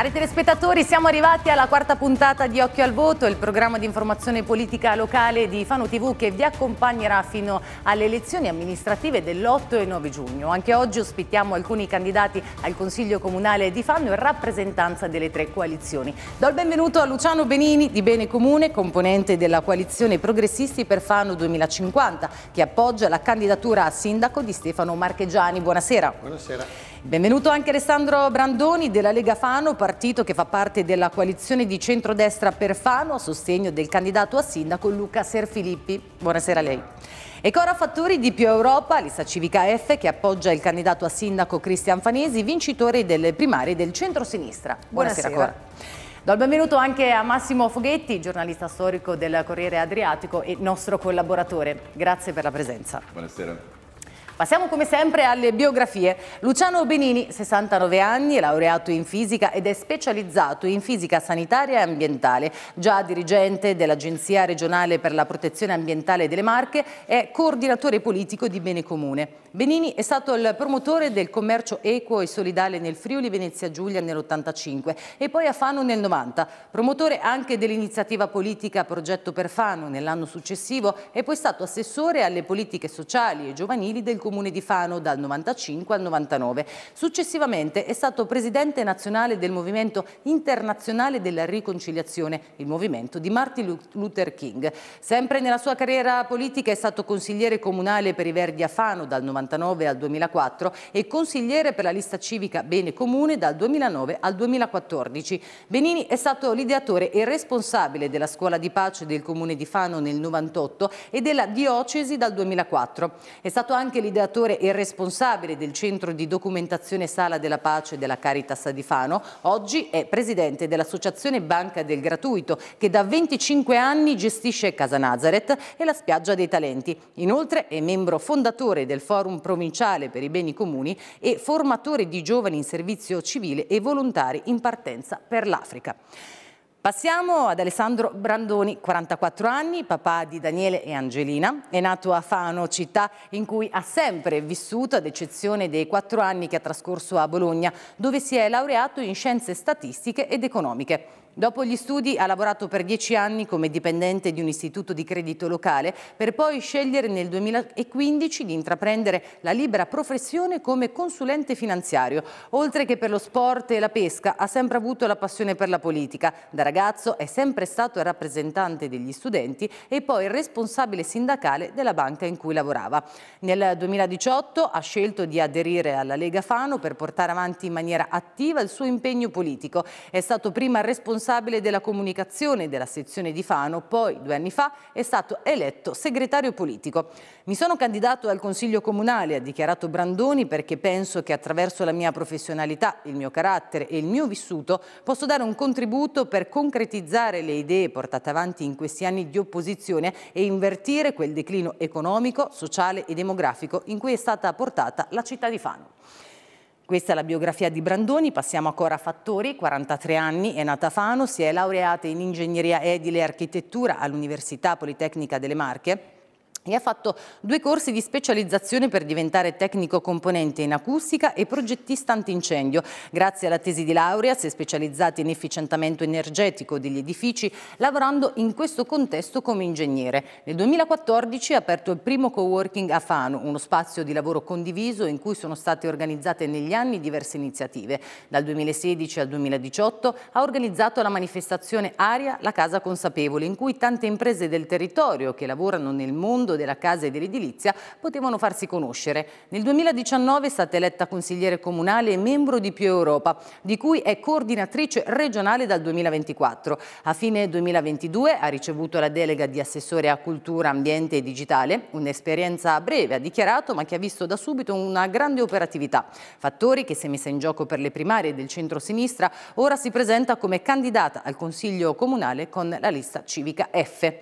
Cari telespettatori, siamo arrivati alla quarta puntata di Occhio al Voto, il programma di informazione politica locale di Fano TV che vi accompagnerà fino alle elezioni amministrative dell'8 e 9 giugno. Anche oggi ospitiamo alcuni candidati al Consiglio Comunale di Fano in rappresentanza delle tre coalizioni. Do il benvenuto a Luciano Benini di Bene Comune, componente della coalizione Progressisti per Fano 2050, che appoggia la candidatura a sindaco di Stefano Marchegiani. Buonasera. Buonasera. Benvenuto anche Alessandro Brandoni della Lega Fano, partito che fa parte della coalizione di centrodestra per Fano a sostegno del candidato a sindaco Luca Serfilippi. Buonasera a lei. E Cora Fattori di Più Europa, lista civica F che appoggia il candidato a sindaco Cristian Fanesi, vincitore delle primarie del centro-sinistra. Buonasera, Buonasera Cora. Do il benvenuto anche a Massimo Foghetti, giornalista storico del Corriere Adriatico e nostro collaboratore. Grazie per la presenza. Buonasera. Passiamo come sempre alle biografie. Luciano Benini, 69 anni, è laureato in fisica ed è specializzato in fisica sanitaria e ambientale. Già dirigente dell'Agenzia regionale per la protezione ambientale delle Marche, è coordinatore politico di Bene Comune. Benini è stato il promotore del commercio equo e solidale nel Friuli Venezia Giulia nell'85 e poi a Fano nel 90, promotore anche dell'iniziativa politica Progetto per Fano nell'anno successivo e poi stato assessore alle politiche sociali e giovanili del Comune Comune di Fano dal 95 al 99. Successivamente è stato presidente nazionale del Movimento Internazionale della Riconciliazione, il movimento di Martin Luther King. Sempre nella sua carriera politica è stato consigliere comunale per i Verdi a Fano dal 99 al 2004 e consigliere per la lista civica Bene Comune dal 2009 al 2014. Benini è stato l'ideatore e responsabile della scuola di pace del Comune di Fano nel 98 e della diocesi dal 2004. È stato anche l'ideatore ideatore e responsabile del Centro di Documentazione Sala della Pace della Caritas di Fano, oggi è presidente dell'Associazione Banca del Gratuito, che da 25 anni gestisce Casa Nazareth e la Spiaggia dei Talenti. Inoltre è membro fondatore del Forum Provinciale per i Beni Comuni e formatore di giovani in servizio civile e volontari in partenza per l'Africa. Passiamo ad Alessandro Brandoni, 44 anni, papà di Daniele e Angelina. È nato a Fano, città in cui ha sempre vissuto, ad eccezione dei 4 anni che ha trascorso a Bologna, dove si è laureato in scienze statistiche ed economiche. Dopo gli studi ha lavorato per dieci anni come dipendente di un istituto di credito locale per poi scegliere nel 2015 di intraprendere la libera professione come consulente finanziario. Oltre che per lo sport e la pesca ha sempre avuto la passione per la politica. Da ragazzo è sempre stato rappresentante degli studenti e poi responsabile sindacale della banca in cui lavorava. Nel 2018 ha scelto di aderire alla Lega Fano per portare avanti in maniera attiva il suo impegno politico. È stato prima responsabile responsabile della comunicazione della sezione di Fano, poi due anni fa è stato eletto segretario politico. Mi sono candidato al Consiglio Comunale, ha dichiarato Brandoni, perché penso che attraverso la mia professionalità, il mio carattere e il mio vissuto posso dare un contributo per concretizzare le idee portate avanti in questi anni di opposizione e invertire quel declino economico, sociale e demografico in cui è stata portata la città di Fano. Questa è la biografia di Brandoni, passiamo a Cora Fattori, 43 anni, è nata a Fano, si è laureata in ingegneria edile e architettura all'Università Politecnica delle Marche e ha fatto due corsi di specializzazione per diventare tecnico componente in acustica e progettista antincendio. Grazie alla tesi di laurea si è specializzata in efficientamento energetico degli edifici, lavorando in questo contesto come ingegnere. Nel 2014 ha aperto il primo coworking a Fano, uno spazio di lavoro condiviso in cui sono state organizzate negli anni diverse iniziative. Dal 2016 al 2018 ha organizzato la manifestazione Aria, la casa consapevole, in cui tante imprese del territorio che lavorano nel mondo della casa e dell'edilizia potevano farsi conoscere. Nel 2019 è stata eletta consigliere comunale e membro di Più Europa, di cui è coordinatrice regionale dal 2024. A fine 2022 ha ricevuto la delega di assessore a cultura, ambiente e digitale, un'esperienza breve, ha dichiarato, ma che ha visto da subito una grande operatività. Fattori che si è messa in gioco per le primarie del centro-sinistra, ora si presenta come candidata al Consiglio Comunale con la lista civica F.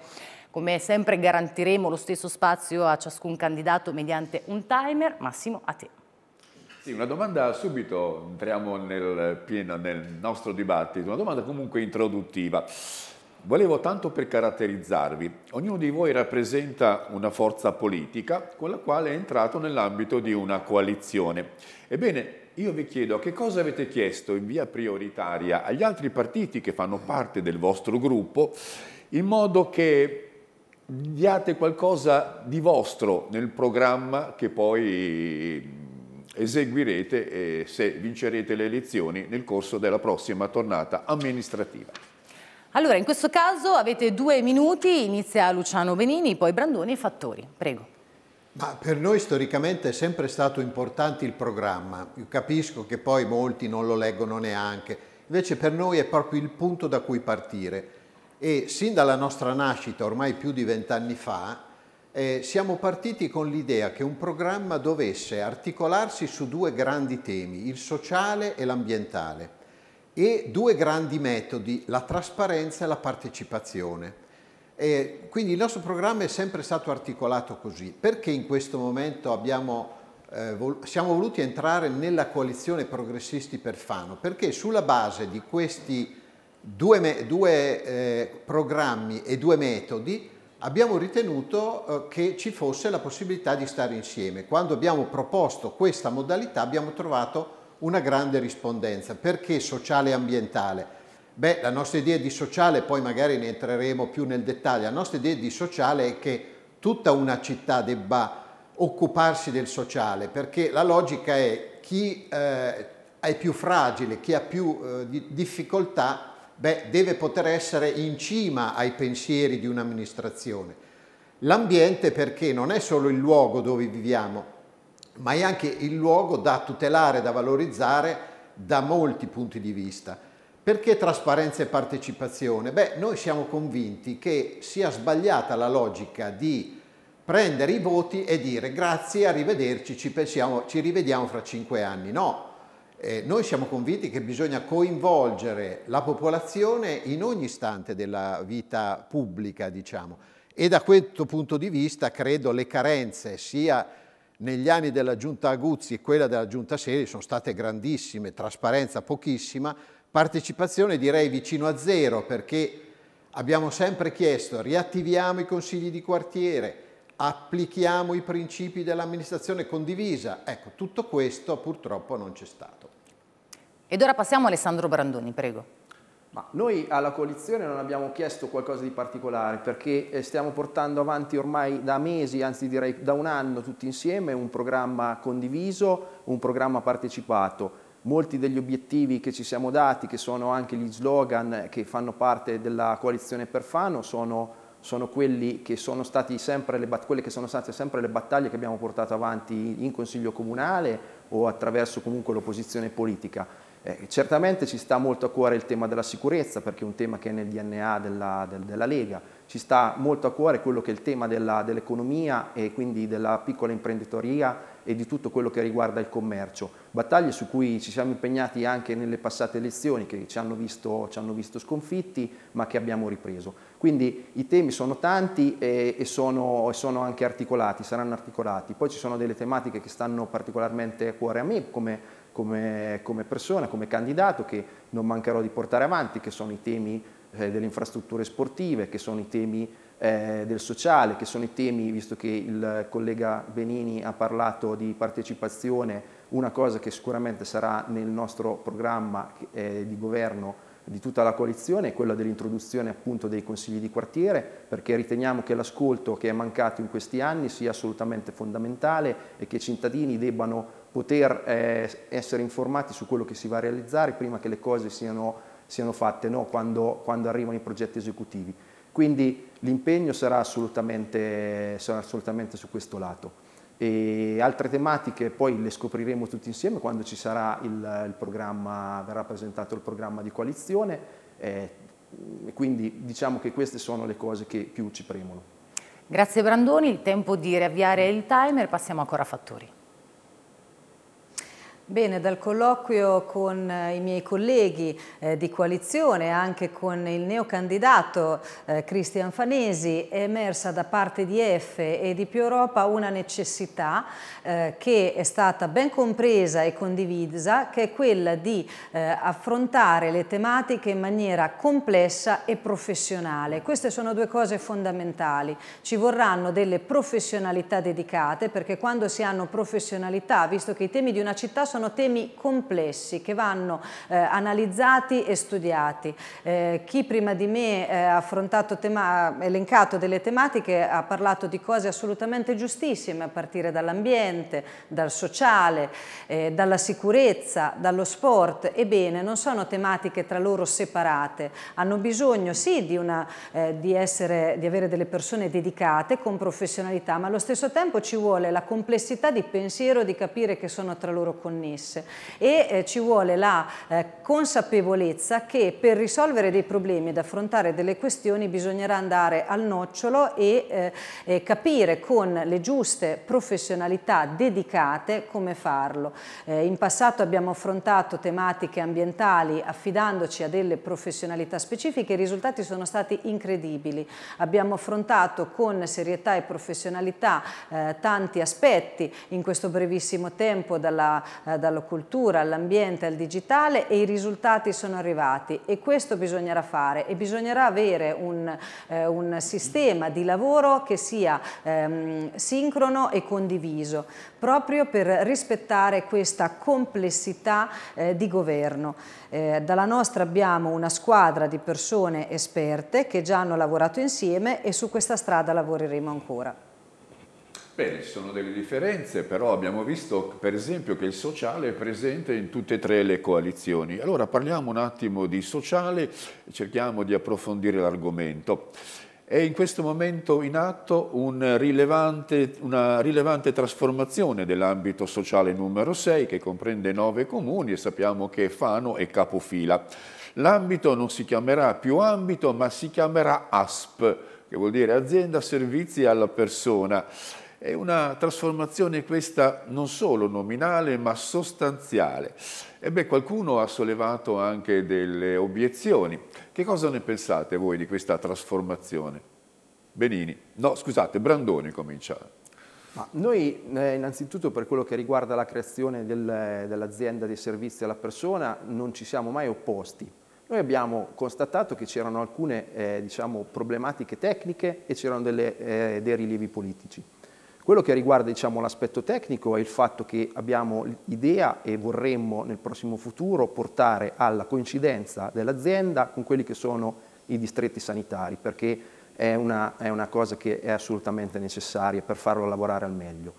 Come sempre garantiremo lo stesso spazio a ciascun candidato mediante un timer. Massimo, a te. Sì, una domanda subito, entriamo nel, pieno, nel nostro dibattito, una domanda comunque introduttiva. Volevo tanto per caratterizzarvi, ognuno di voi rappresenta una forza politica con la quale è entrato nell'ambito di una coalizione. Ebbene, io vi chiedo che cosa avete chiesto in via prioritaria agli altri partiti che fanno parte del vostro gruppo in modo che diate qualcosa di vostro nel programma che poi eseguirete eh, se vincerete le elezioni nel corso della prossima tornata amministrativa. Allora, in questo caso avete due minuti, inizia Luciano Benini, poi Brandoni e Fattori. Prego. Ma per noi storicamente è sempre stato importante il programma, Io capisco che poi molti non lo leggono neanche, invece per noi è proprio il punto da cui partire e sin dalla nostra nascita, ormai più di vent'anni fa, eh, siamo partiti con l'idea che un programma dovesse articolarsi su due grandi temi, il sociale e l'ambientale, e due grandi metodi, la trasparenza e la partecipazione. E quindi il nostro programma è sempre stato articolato così. Perché in questo momento abbiamo, eh, vol siamo voluti entrare nella coalizione progressisti per Fano? Perché sulla base di questi due, due eh, programmi e due metodi, abbiamo ritenuto eh, che ci fosse la possibilità di stare insieme. Quando abbiamo proposto questa modalità abbiamo trovato una grande rispondenza. Perché sociale e ambientale? Beh, la nostra idea di sociale, poi magari ne entreremo più nel dettaglio, la nostra idea di sociale è che tutta una città debba occuparsi del sociale, perché la logica è chi eh, è più fragile, chi ha più eh, difficoltà Beh, deve poter essere in cima ai pensieri di un'amministrazione. L'ambiente perché non è solo il luogo dove viviamo, ma è anche il luogo da tutelare, da valorizzare da molti punti di vista. Perché trasparenza e partecipazione? Beh, noi siamo convinti che sia sbagliata la logica di prendere i voti e dire grazie, arrivederci, ci, pensiamo, ci rivediamo fra cinque anni. No, eh, noi siamo convinti che bisogna coinvolgere la popolazione in ogni istante della vita pubblica, diciamo. E da questo punto di vista credo le carenze sia negli anni della Giunta Aguzzi e quella della Giunta Seri sono state grandissime, trasparenza pochissima, partecipazione direi vicino a zero perché abbiamo sempre chiesto riattiviamo i consigli di quartiere, applichiamo i principi dell'amministrazione condivisa. Ecco, tutto questo purtroppo non c'è stato. Ed ora passiamo a Alessandro Brandoni, prego. Ma noi alla coalizione non abbiamo chiesto qualcosa di particolare perché eh, stiamo portando avanti ormai da mesi, anzi direi da un anno tutti insieme, un programma condiviso, un programma partecipato. Molti degli obiettivi che ci siamo dati, che sono anche gli slogan che fanno parte della coalizione Perfano, sono sono, che sono le, quelle che sono state sempre le battaglie che abbiamo portato avanti in Consiglio Comunale o attraverso comunque l'opposizione politica. Eh, certamente ci sta molto a cuore il tema della sicurezza, perché è un tema che è nel DNA della, del, della Lega, ci sta molto a cuore quello che è il tema dell'economia e quindi della piccola imprenditoria e di tutto quello che riguarda il commercio. Battaglie su cui ci siamo impegnati anche nelle passate elezioni che ci hanno visto, ci hanno visto sconfitti ma che abbiamo ripreso. Quindi i temi sono tanti e, e sono, sono, anche articolati, saranno articolati. Poi ci sono delle tematiche che stanno particolarmente a cuore a me come come, come persona, come candidato, che non mancherò di portare avanti, che sono i temi eh, delle infrastrutture sportive, che sono i temi eh, del sociale, che sono i temi, visto che il collega Benini ha parlato di partecipazione, una cosa che sicuramente sarà nel nostro programma eh, di governo di tutta la coalizione è quella dell'introduzione appunto dei consigli di quartiere perché riteniamo che l'ascolto che è mancato in questi anni sia assolutamente fondamentale e che i cittadini debbano poter eh, essere informati su quello che si va a realizzare prima che le cose siano, siano fatte, no? quando, quando arrivano i progetti esecutivi. Quindi l'impegno sarà assolutamente, sarà assolutamente su questo lato. E altre tematiche poi le scopriremo tutti insieme quando ci sarà il, il programma, verrà presentato il programma di coalizione, eh, quindi diciamo che queste sono le cose che più ci premono. Grazie Brandoni, il tempo di riavviare il timer, passiamo ancora a Fattori. Bene, dal colloquio con eh, i miei colleghi eh, di coalizione, anche con il neocandidato eh, Cristian Fanesi, è emersa da parte di EFE e di Più Europa una necessità eh, che è stata ben compresa e condivisa, che è quella di eh, affrontare le tematiche in maniera complessa e professionale. Queste sono due cose fondamentali. Ci vorranno delle professionalità dedicate, perché quando si hanno professionalità, visto che i temi di una città sono sono temi complessi che vanno eh, analizzati e studiati. Eh, chi prima di me eh, ha affrontato tema, elencato delle tematiche ha parlato di cose assolutamente giustissime a partire dall'ambiente, dal sociale, eh, dalla sicurezza, dallo sport. Ebbene, non sono tematiche tra loro separate, hanno bisogno sì di, una, eh, di, essere, di avere delle persone dedicate con professionalità, ma allo stesso tempo ci vuole la complessità di pensiero di capire che sono tra loro connessi connesse e eh, ci vuole la eh, consapevolezza che per risolvere dei problemi ed affrontare delle questioni bisognerà andare al nocciolo e eh, capire con le giuste professionalità dedicate come farlo. Eh, in passato abbiamo affrontato tematiche ambientali affidandoci a delle professionalità specifiche, e i risultati sono stati incredibili. Abbiamo affrontato con serietà e professionalità eh, tanti aspetti in questo brevissimo tempo dalla eh, dalla cultura all'ambiente al digitale e i risultati sono arrivati e questo bisognerà fare e bisognerà avere un, eh, un sistema di lavoro che sia ehm, sincrono e condiviso proprio per rispettare questa complessità eh, di governo. Eh, dalla nostra abbiamo una squadra di persone esperte che già hanno lavorato insieme e su questa strada lavoreremo ancora. Bene, ci sono delle differenze, però abbiamo visto per esempio che il sociale è presente in tutte e tre le coalizioni. Allora parliamo un attimo di sociale, cerchiamo di approfondire l'argomento. È in questo momento in atto un rilevante, una rilevante trasformazione dell'ambito sociale numero 6 che comprende nove comuni e sappiamo che Fano è capofila. L'ambito non si chiamerà più ambito ma si chiamerà ASP, che vuol dire azienda servizi alla persona è una trasformazione questa non solo nominale ma sostanziale. E beh, qualcuno ha sollevato anche delle obiezioni. Che cosa ne pensate voi di questa trasformazione? Benini, no scusate, Brandoni comincia. Ma noi eh, innanzitutto per quello che riguarda la creazione del, dell'azienda dei servizi alla persona non ci siamo mai opposti. Noi abbiamo constatato che c'erano alcune eh, diciamo, problematiche tecniche e c'erano eh, dei rilievi politici. Quello che riguarda diciamo, l'aspetto tecnico è il fatto che abbiamo idea e vorremmo nel prossimo futuro portare alla coincidenza dell'azienda con quelli che sono i distretti sanitari, perché è una, è una cosa che è assolutamente necessaria per farlo lavorare al meglio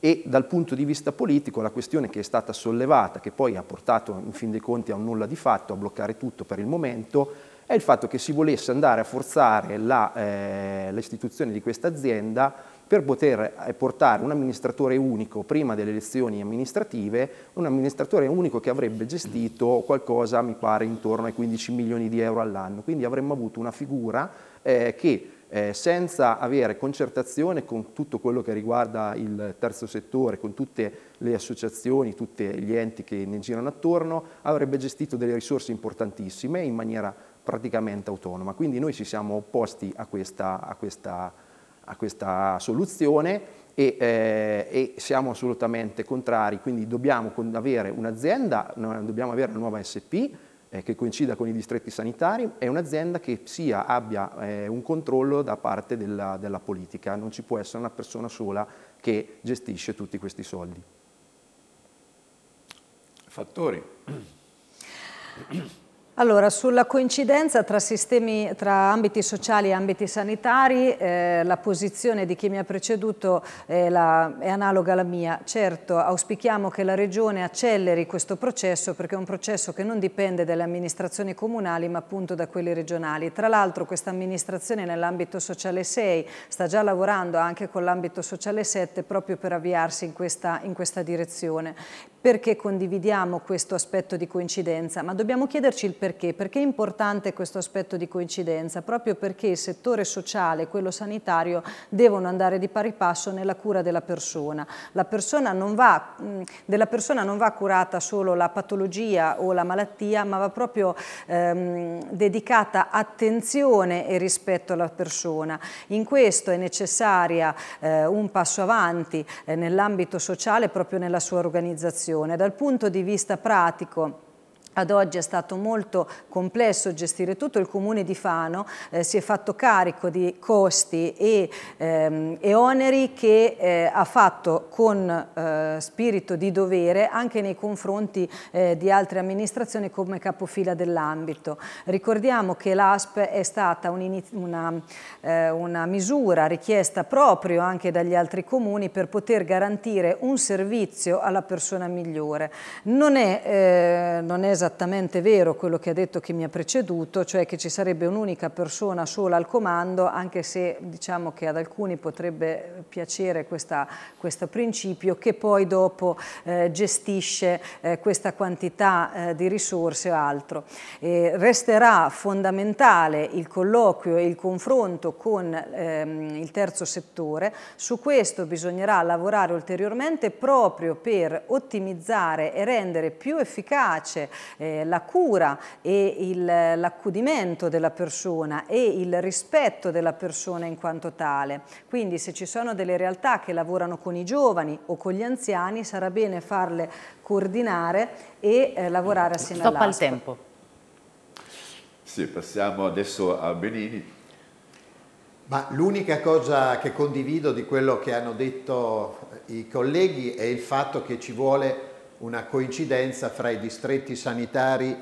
e dal punto di vista politico la questione che è stata sollevata, che poi ha portato in fin dei conti a un nulla di fatto, a bloccare tutto per il momento, è il fatto che si volesse andare a forzare eh, l'istituzione eh, di questa azienda per poter eh, portare un amministratore unico prima delle elezioni amministrative, un amministratore unico che avrebbe gestito qualcosa, mi pare, intorno ai 15 milioni di euro all'anno. Quindi avremmo avuto una figura eh, che eh, senza avere concertazione con tutto quello che riguarda il terzo settore, con tutte le associazioni, tutti gli enti che ne girano attorno, avrebbe gestito delle risorse importantissime in maniera praticamente autonoma. Quindi noi ci siamo opposti a questa, a questa, a questa soluzione e, eh, e, siamo assolutamente contrari, quindi dobbiamo avere un'azienda, dobbiamo avere una nuova SP eh, che coincida con i distretti sanitari e un'azienda che sia, abbia eh, un controllo da parte della, della politica, non ci può essere una persona sola che gestisce tutti questi soldi. Fattori. Allora, sulla coincidenza tra, sistemi, tra, ambiti sociali e ambiti sanitari, eh, la posizione di chi mi ha preceduto è, eh, la, è, analoga alla mia. Certo, auspichiamo che la Regione acceleri questo processo perché è un processo che non dipende dalle amministrazioni comunali ma appunto da quelle regionali. Tra l'altro questa amministrazione nell'ambito sociale 6 sta già lavorando anche con l'ambito sociale 7 proprio per avviarsi in questa, in questa direzione. Perché condividiamo questo aspetto di coincidenza? Ma dobbiamo chiederci il perché? Perché è importante questo aspetto di coincidenza, proprio perché il settore sociale e quello sanitario devono andare di pari passo nella cura della persona. La persona non va, mm, della persona non va curata solo la patologia o la malattia, ma va proprio ehm, dedicata attenzione e rispetto alla persona. In questo è necessaria eh, un passo avanti eh, nell'ambito sociale proprio nella sua organizzazione. Dal punto di vista pratico, ad oggi è stato molto complesso gestire tutto, il comune di Fano eh, si è fatto carico di costi e, ehm, e oneri che eh, ha fatto con eh, spirito di dovere anche nei confronti eh, di altre amministrazioni come capofila dell'ambito. Ricordiamo che l'ASP è stata un una, eh, una misura richiesta proprio anche dagli altri comuni per poter garantire un servizio alla persona migliore. Non è, eh, non è esattamente vero quello che ha detto chi mi ha preceduto, cioè che ci sarebbe un'unica persona sola al comando, anche se diciamo che ad alcuni potrebbe piacere questo principio, che poi dopo eh, gestisce eh, questa quantità eh, di risorse o altro. E resterà fondamentale il colloquio e il confronto con ehm, il terzo settore, su questo bisognerà lavorare ulteriormente proprio per ottimizzare e rendere più efficace eh, la cura e l'accudimento della persona e il rispetto della persona in quanto tale. Quindi se ci sono delle realtà che lavorano con i giovani o con gli anziani sarà bene farle coordinare e eh, lavorare assieme Stop all'ASP. al tempo. Sì, passiamo adesso a Benini. Ma l'unica cosa che condivido di quello che hanno detto i colleghi è il fatto che ci vuole una coincidenza fra i distretti sanitari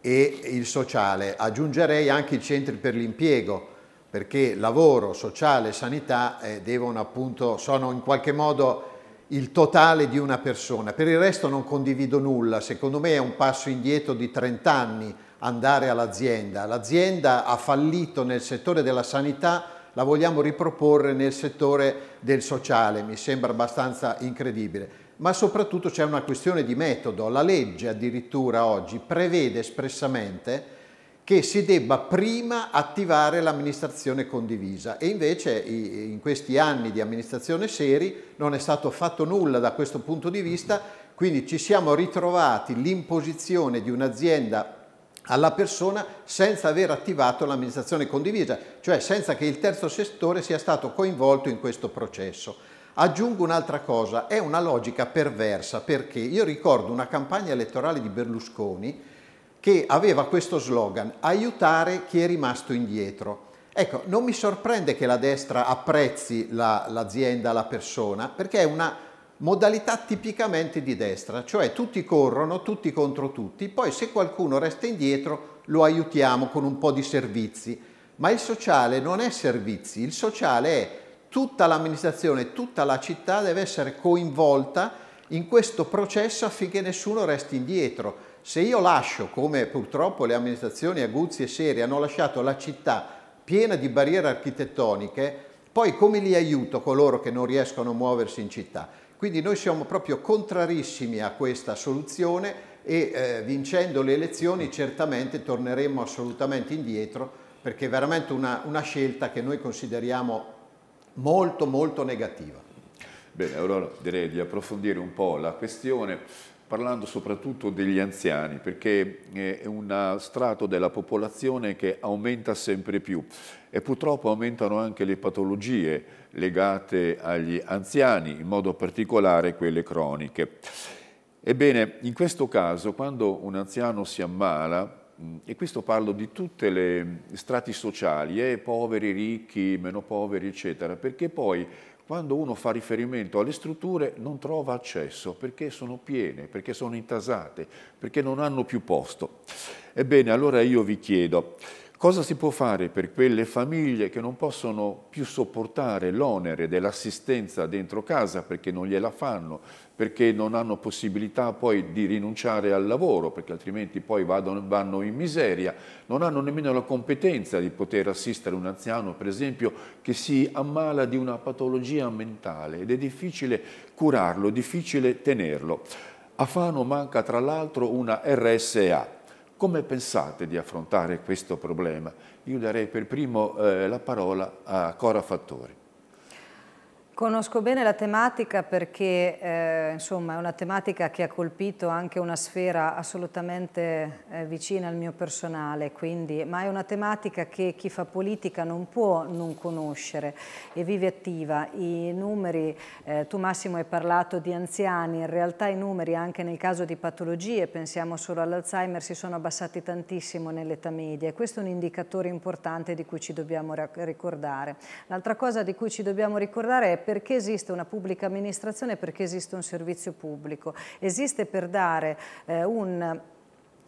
e il sociale. Aggiungerei anche i centri per l'impiego, perché lavoro, sociale, e sanità eh, devono appunto, sono in qualche modo il totale di una persona. Per il resto non condivido nulla, secondo me è un passo indietro di 30 anni andare all'azienda. L'azienda ha fallito nel settore della sanità, la vogliamo riproporre nel settore del sociale, mi sembra abbastanza incredibile ma soprattutto c'è una questione di metodo. La legge addirittura oggi prevede espressamente che si debba prima attivare l'amministrazione condivisa e invece in questi anni di amministrazione seri non è stato fatto nulla da questo punto di vista, quindi ci siamo ritrovati l'imposizione di un'azienda alla persona senza aver attivato l'amministrazione condivisa, cioè senza che il terzo settore sia stato coinvolto in questo processo. Aggiungo un'altra cosa, è una logica perversa perché io ricordo una campagna elettorale di Berlusconi che aveva questo slogan, aiutare chi è rimasto indietro. Ecco, non mi sorprende che la destra apprezzi l'azienda, la, la persona, perché è una modalità tipicamente di destra, cioè tutti corrono, tutti contro tutti, poi se qualcuno resta indietro lo aiutiamo con un po' di servizi, ma il sociale non è servizi, il sociale è tutta l'amministrazione, tutta la città deve essere coinvolta in questo processo affinché nessuno resti indietro. Se io lascio, come purtroppo le amministrazioni Aguzzi e Seri hanno lasciato la città piena di barriere architettoniche, poi come li aiuto coloro che non riescono a muoversi in città? Quindi noi siamo proprio contrarissimi a questa soluzione e eh, vincendo le elezioni certamente torneremo assolutamente indietro perché è veramente una, una scelta che noi consideriamo molto molto negativa. Bene, allora direi di approfondire un po' la questione parlando soprattutto degli anziani, perché eh, è un strato della popolazione che aumenta sempre più e purtroppo aumentano anche le patologie legate agli anziani, in modo particolare quelle croniche. Ebbene, in questo caso, quando un anziano si ammala, e questo parlo di tutte le strati sociali, eh, poveri, ricchi, meno poveri, eccetera, perché poi quando uno fa riferimento alle strutture non trova accesso perché sono piene, perché sono intasate, perché non hanno più posto. Ebbene, allora io vi chiedo, cosa si può fare per quelle famiglie che non possono più sopportare l'onere dell'assistenza dentro casa perché non gliela fanno, perché non hanno possibilità poi di rinunciare al lavoro, perché altrimenti poi vanno in miseria, non hanno nemmeno la competenza di poter assistere un anziano, per esempio, che si ammala di una patologia mentale ed è difficile curarlo, difficile tenerlo. A Fano manca tra l'altro una RSA. Come pensate di affrontare questo problema? Io darei per primo eh, la parola a Cora Fattori. Conosco bene la tematica perché eh, insomma, è una tematica che ha colpito anche una sfera assolutamente eh, vicina al mio personale, quindi, ma è una tematica che chi fa politica non può non conoscere e vive attiva. I numeri, eh, tu Massimo hai parlato di anziani, in realtà i numeri anche nel caso di patologie, pensiamo solo all'Alzheimer, si sono abbassati tantissimo nell'età media e questo è un indicatore importante di cui ci dobbiamo ricordare. L'altra cosa di cui ci dobbiamo ricordare è perché esiste una pubblica amministrazione e perché esiste un servizio pubblico. Esiste per dare eh, un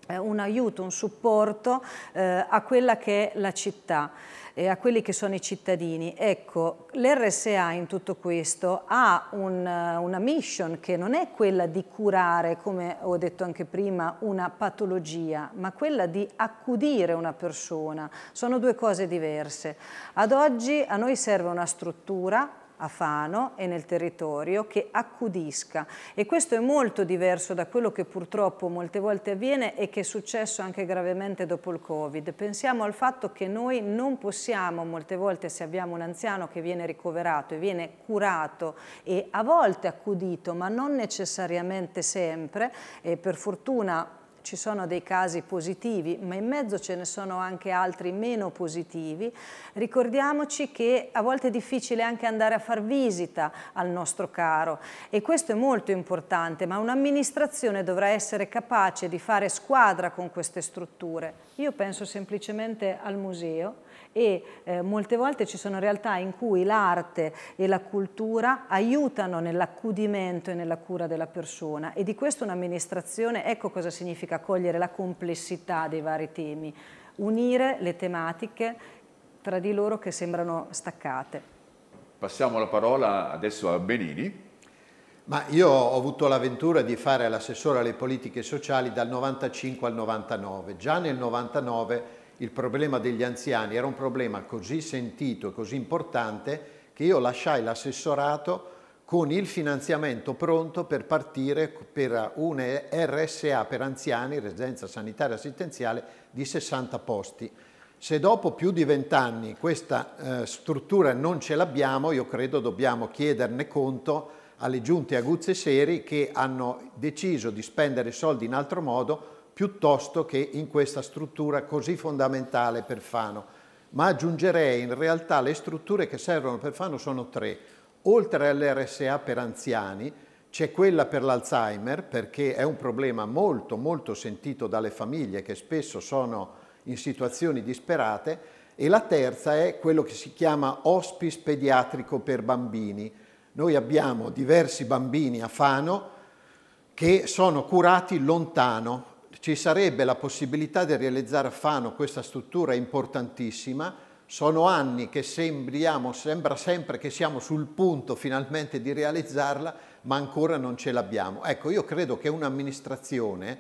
eh, un aiuto, un supporto eh, a quella che è la città e a quelli che sono i cittadini. Ecco, l'RSA in tutto questo ha un, eh, una mission che non è quella di curare, come ho detto anche prima, una patologia, ma quella di accudire una persona. Sono due cose diverse. Ad oggi a noi serve una struttura a Fano e nel territorio che accudisca e questo è molto diverso da quello che purtroppo molte volte avviene e che è successo anche gravemente dopo il Covid. Pensiamo al fatto che noi non possiamo molte volte se abbiamo un anziano che viene ricoverato e viene curato e a volte accudito ma non necessariamente sempre e per fortuna ci sono dei casi positivi, ma in mezzo ce ne sono anche altri meno positivi, ricordiamoci che a volte è difficile anche andare a far visita al nostro caro e questo è molto importante, ma un'amministrazione dovrà essere capace di fare squadra con queste strutture. Io penso semplicemente al museo, e eh, molte volte ci sono realtà in cui l'arte e la cultura aiutano nell'accudimento e nella cura della persona e di questo un'amministrazione, ecco cosa significa cogliere la complessità dei vari temi, unire le tematiche tra di loro che sembrano staccate. Passiamo la parola adesso a Benini. Ma io ho avuto l'avventura di fare l'assessore alle politiche sociali dal 95 al 99. Già nel 99 il problema degli anziani era un problema così sentito e così importante che io lasciai l'assessorato con il finanziamento pronto per partire per un RSA per anziani, residenza sanitaria assistenziale, di 60 posti. Se dopo più di vent'anni questa eh, struttura non ce l'abbiamo, io credo dobbiamo chiederne conto alle giunte Aguzze Seri che hanno deciso di spendere soldi in altro modo piuttosto che in questa struttura così fondamentale per Fano. Ma aggiungerei in realtà le strutture che servono per Fano sono tre. Oltre all'RSA per anziani c'è quella per l'Alzheimer perché è un problema molto molto sentito dalle famiglie che spesso sono in situazioni disperate e la terza è quello che si chiama hospice pediatrico per bambini. Noi abbiamo diversi bambini a Fano che sono curati lontano, ci sarebbe la possibilità di realizzare a Fano questa struttura importantissima. Sono anni che sembriamo, sembra sempre che siamo sul punto finalmente di realizzarla, ma ancora non ce l'abbiamo. Ecco, io credo che un'amministrazione,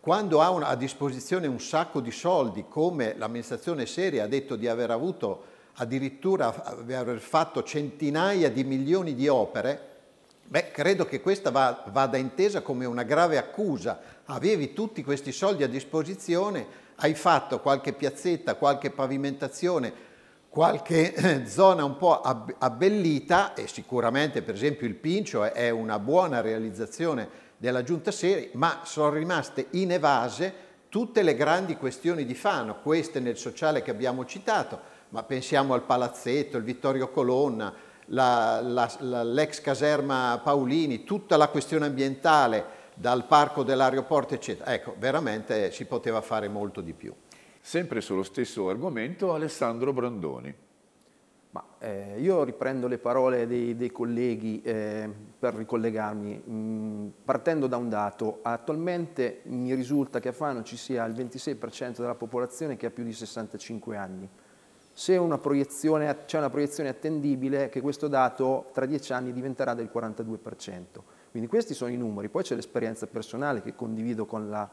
quando ha a disposizione un sacco di soldi, come l'amministrazione seria ha detto di aver avuto addirittura aver fatto centinaia di milioni di opere, Beh, credo che questa va, vada intesa come una grave accusa. Avevi tutti questi soldi a disposizione, hai fatto qualche piazzetta, qualche pavimentazione, qualche eh, zona un po' abbellita e sicuramente per esempio il Pincio è una buona realizzazione della Giunta Seri, ma sono rimaste inevase tutte le grandi questioni di Fano, queste nel sociale che abbiamo citato, ma pensiamo al Palazzetto, il Vittorio Colonna, l'ex caserma Paolini, tutta la questione ambientale, dal parco dell'aeroporto, eccetera. Ecco, veramente si poteva fare molto di più. Sempre sullo stesso argomento, Alessandro Brandoni. Ma, eh, io riprendo le parole dei, dei colleghi eh, per ricollegarmi, mh, mm, partendo da un dato. Attualmente mi risulta che a Fano ci sia il 26% della popolazione che ha più di 65 anni se una c'è una proiezione attendibile che questo dato tra dieci anni diventerà del 42%. Quindi questi sono i numeri, poi c'è l'esperienza personale che condivido con la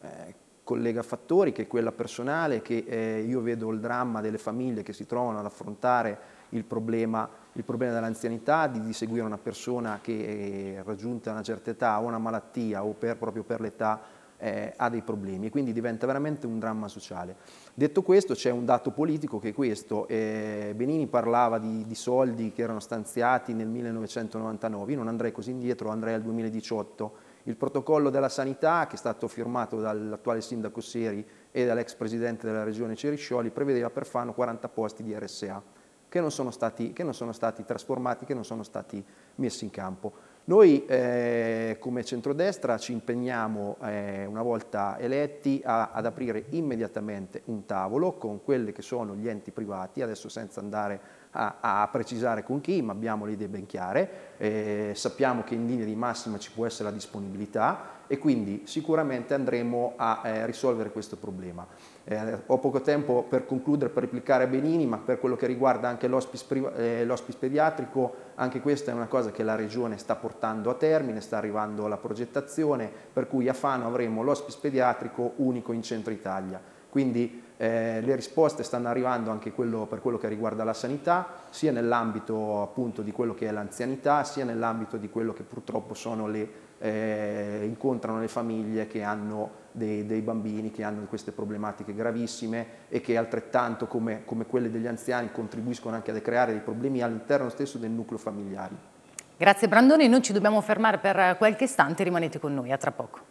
eh, collega Fattori, che è quella personale, che eh, io vedo il dramma delle famiglie che si trovano ad affrontare il problema, il problema dell'anzianità, di, di, seguire una persona che raggiunta una certa età o una malattia o per, proprio per l'età eh, ha dei problemi e quindi diventa veramente un dramma sociale. Detto questo c'è un dato politico che è questo, eh, Benini parlava di, di, soldi che erano stanziati nel 1999, io non andrei così indietro, andrei al 2018. Il protocollo della sanità che è stato firmato dall'attuale sindaco Seri e dall'ex presidente della regione Ceriscioli prevedeva per Fano 40 posti di RSA che non sono stati, che non sono stati trasformati, che non sono stati messi in campo. Noi eh, come centrodestra ci impegniamo eh, una volta eletti a, ad aprire immediatamente un tavolo con quelli che sono gli enti privati, adesso senza andare a, a precisare con chi, ma abbiamo le idee ben chiare, eh, sappiamo che in linea di massima ci può essere la disponibilità e quindi sicuramente andremo a eh, risolvere questo problema. Eh, ho poco tempo per concludere, per replicare Benini, ma per quello che riguarda anche l'ospice eh, pediatrico, anche questa è una cosa che la Regione sta portando a termine, sta arrivando alla progettazione, per cui a Fano avremo l'ospice pediatrico unico in Centro Italia. Quindi eh, le risposte stanno arrivando anche quello, per quello che riguarda la sanità, sia nell'ambito appunto di quello che è l'anzianità, sia nell'ambito di quello che purtroppo sono le, eh, incontrano le famiglie che hanno dei, dei, bambini che hanno queste problematiche gravissime e che altrettanto come, come quelle degli anziani contribuiscono anche a creare dei problemi all'interno stesso del nucleo familiare. Grazie Brandoni, noi ci dobbiamo fermare per qualche istante, rimanete con noi, a tra poco.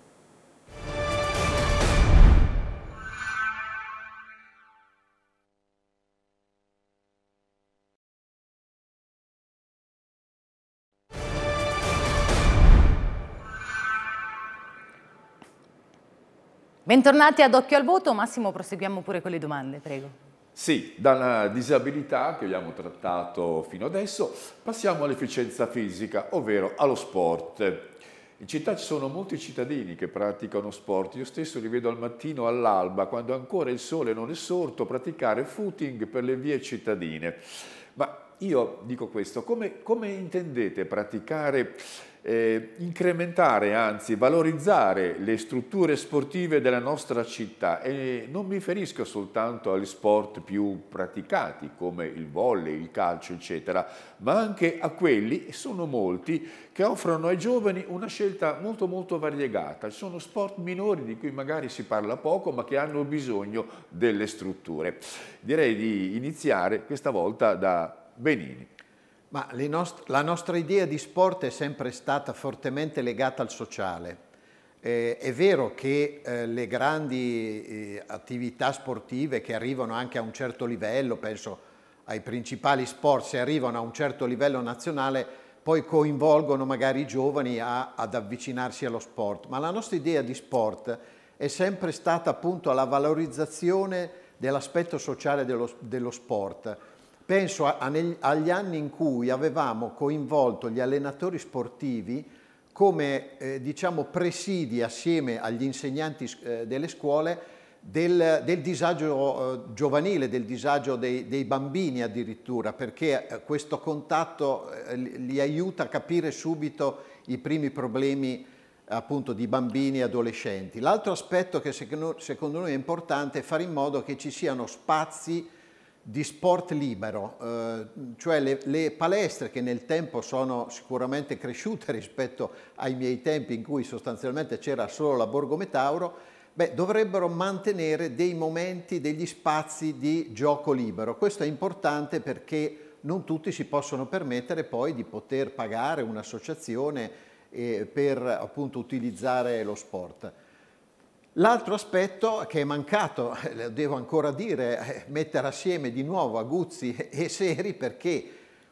Bentornati ad Occhio al Voto. Massimo, proseguiamo pure con le domande, prego. Sì, dalla disabilità che abbiamo trattato fino adesso passiamo all'efficienza fisica, ovvero allo sport. In città ci sono molti cittadini che praticano sport, io stesso li vedo al mattino all'alba, quando ancora il sole non è sorto, praticare footing per le vie cittadine. Ma io dico questo, come, come intendete praticare eh, incrementare, anzi valorizzare le strutture sportive della nostra città e non mi riferisco soltanto agli sport più praticati come il volley, il calcio eccetera, ma anche a quelli, e sono molti, che offrono ai giovani una scelta molto molto variegata. Ci sono sport minori di cui magari si parla poco ma che hanno bisogno delle strutture. Direi di iniziare questa volta da Benini. Ma nost la nostra idea di sport è sempre stata fortemente legata al sociale. Eh, è vero che eh, le grandi eh, attività sportive che arrivano anche a un certo livello, penso ai principali sport, se arrivano a un certo livello nazionale, poi coinvolgono magari i giovani a, ad avvicinarsi allo sport. Ma la nostra idea di sport è sempre stata appunto la valorizzazione dell'aspetto sociale dello, dello sport Penso a, a, agli anni in cui avevamo coinvolto gli allenatori sportivi come eh, diciamo, presidi assieme agli insegnanti eh, delle scuole del, del disagio eh, giovanile, del disagio dei, dei bambini addirittura, perché eh, questo contatto eh, li aiuta a capire subito i primi problemi appunto di bambini e adolescenti. L'altro aspetto che secondo, secondo noi è importante è fare in modo che ci siano spazi di sport libero, eh, cioè le, le, palestre che nel tempo sono sicuramente cresciute rispetto ai miei tempi in cui sostanzialmente c'era solo la Borgo Metauro, beh, dovrebbero mantenere dei momenti, degli spazi di gioco libero. Questo è importante perché non tutti si possono permettere poi di poter pagare un'associazione eh, per appunto utilizzare lo sport. L'altro aspetto che è mancato, eh, lo devo ancora dire, è eh, mettere assieme di nuovo Aguzzi e Seri perché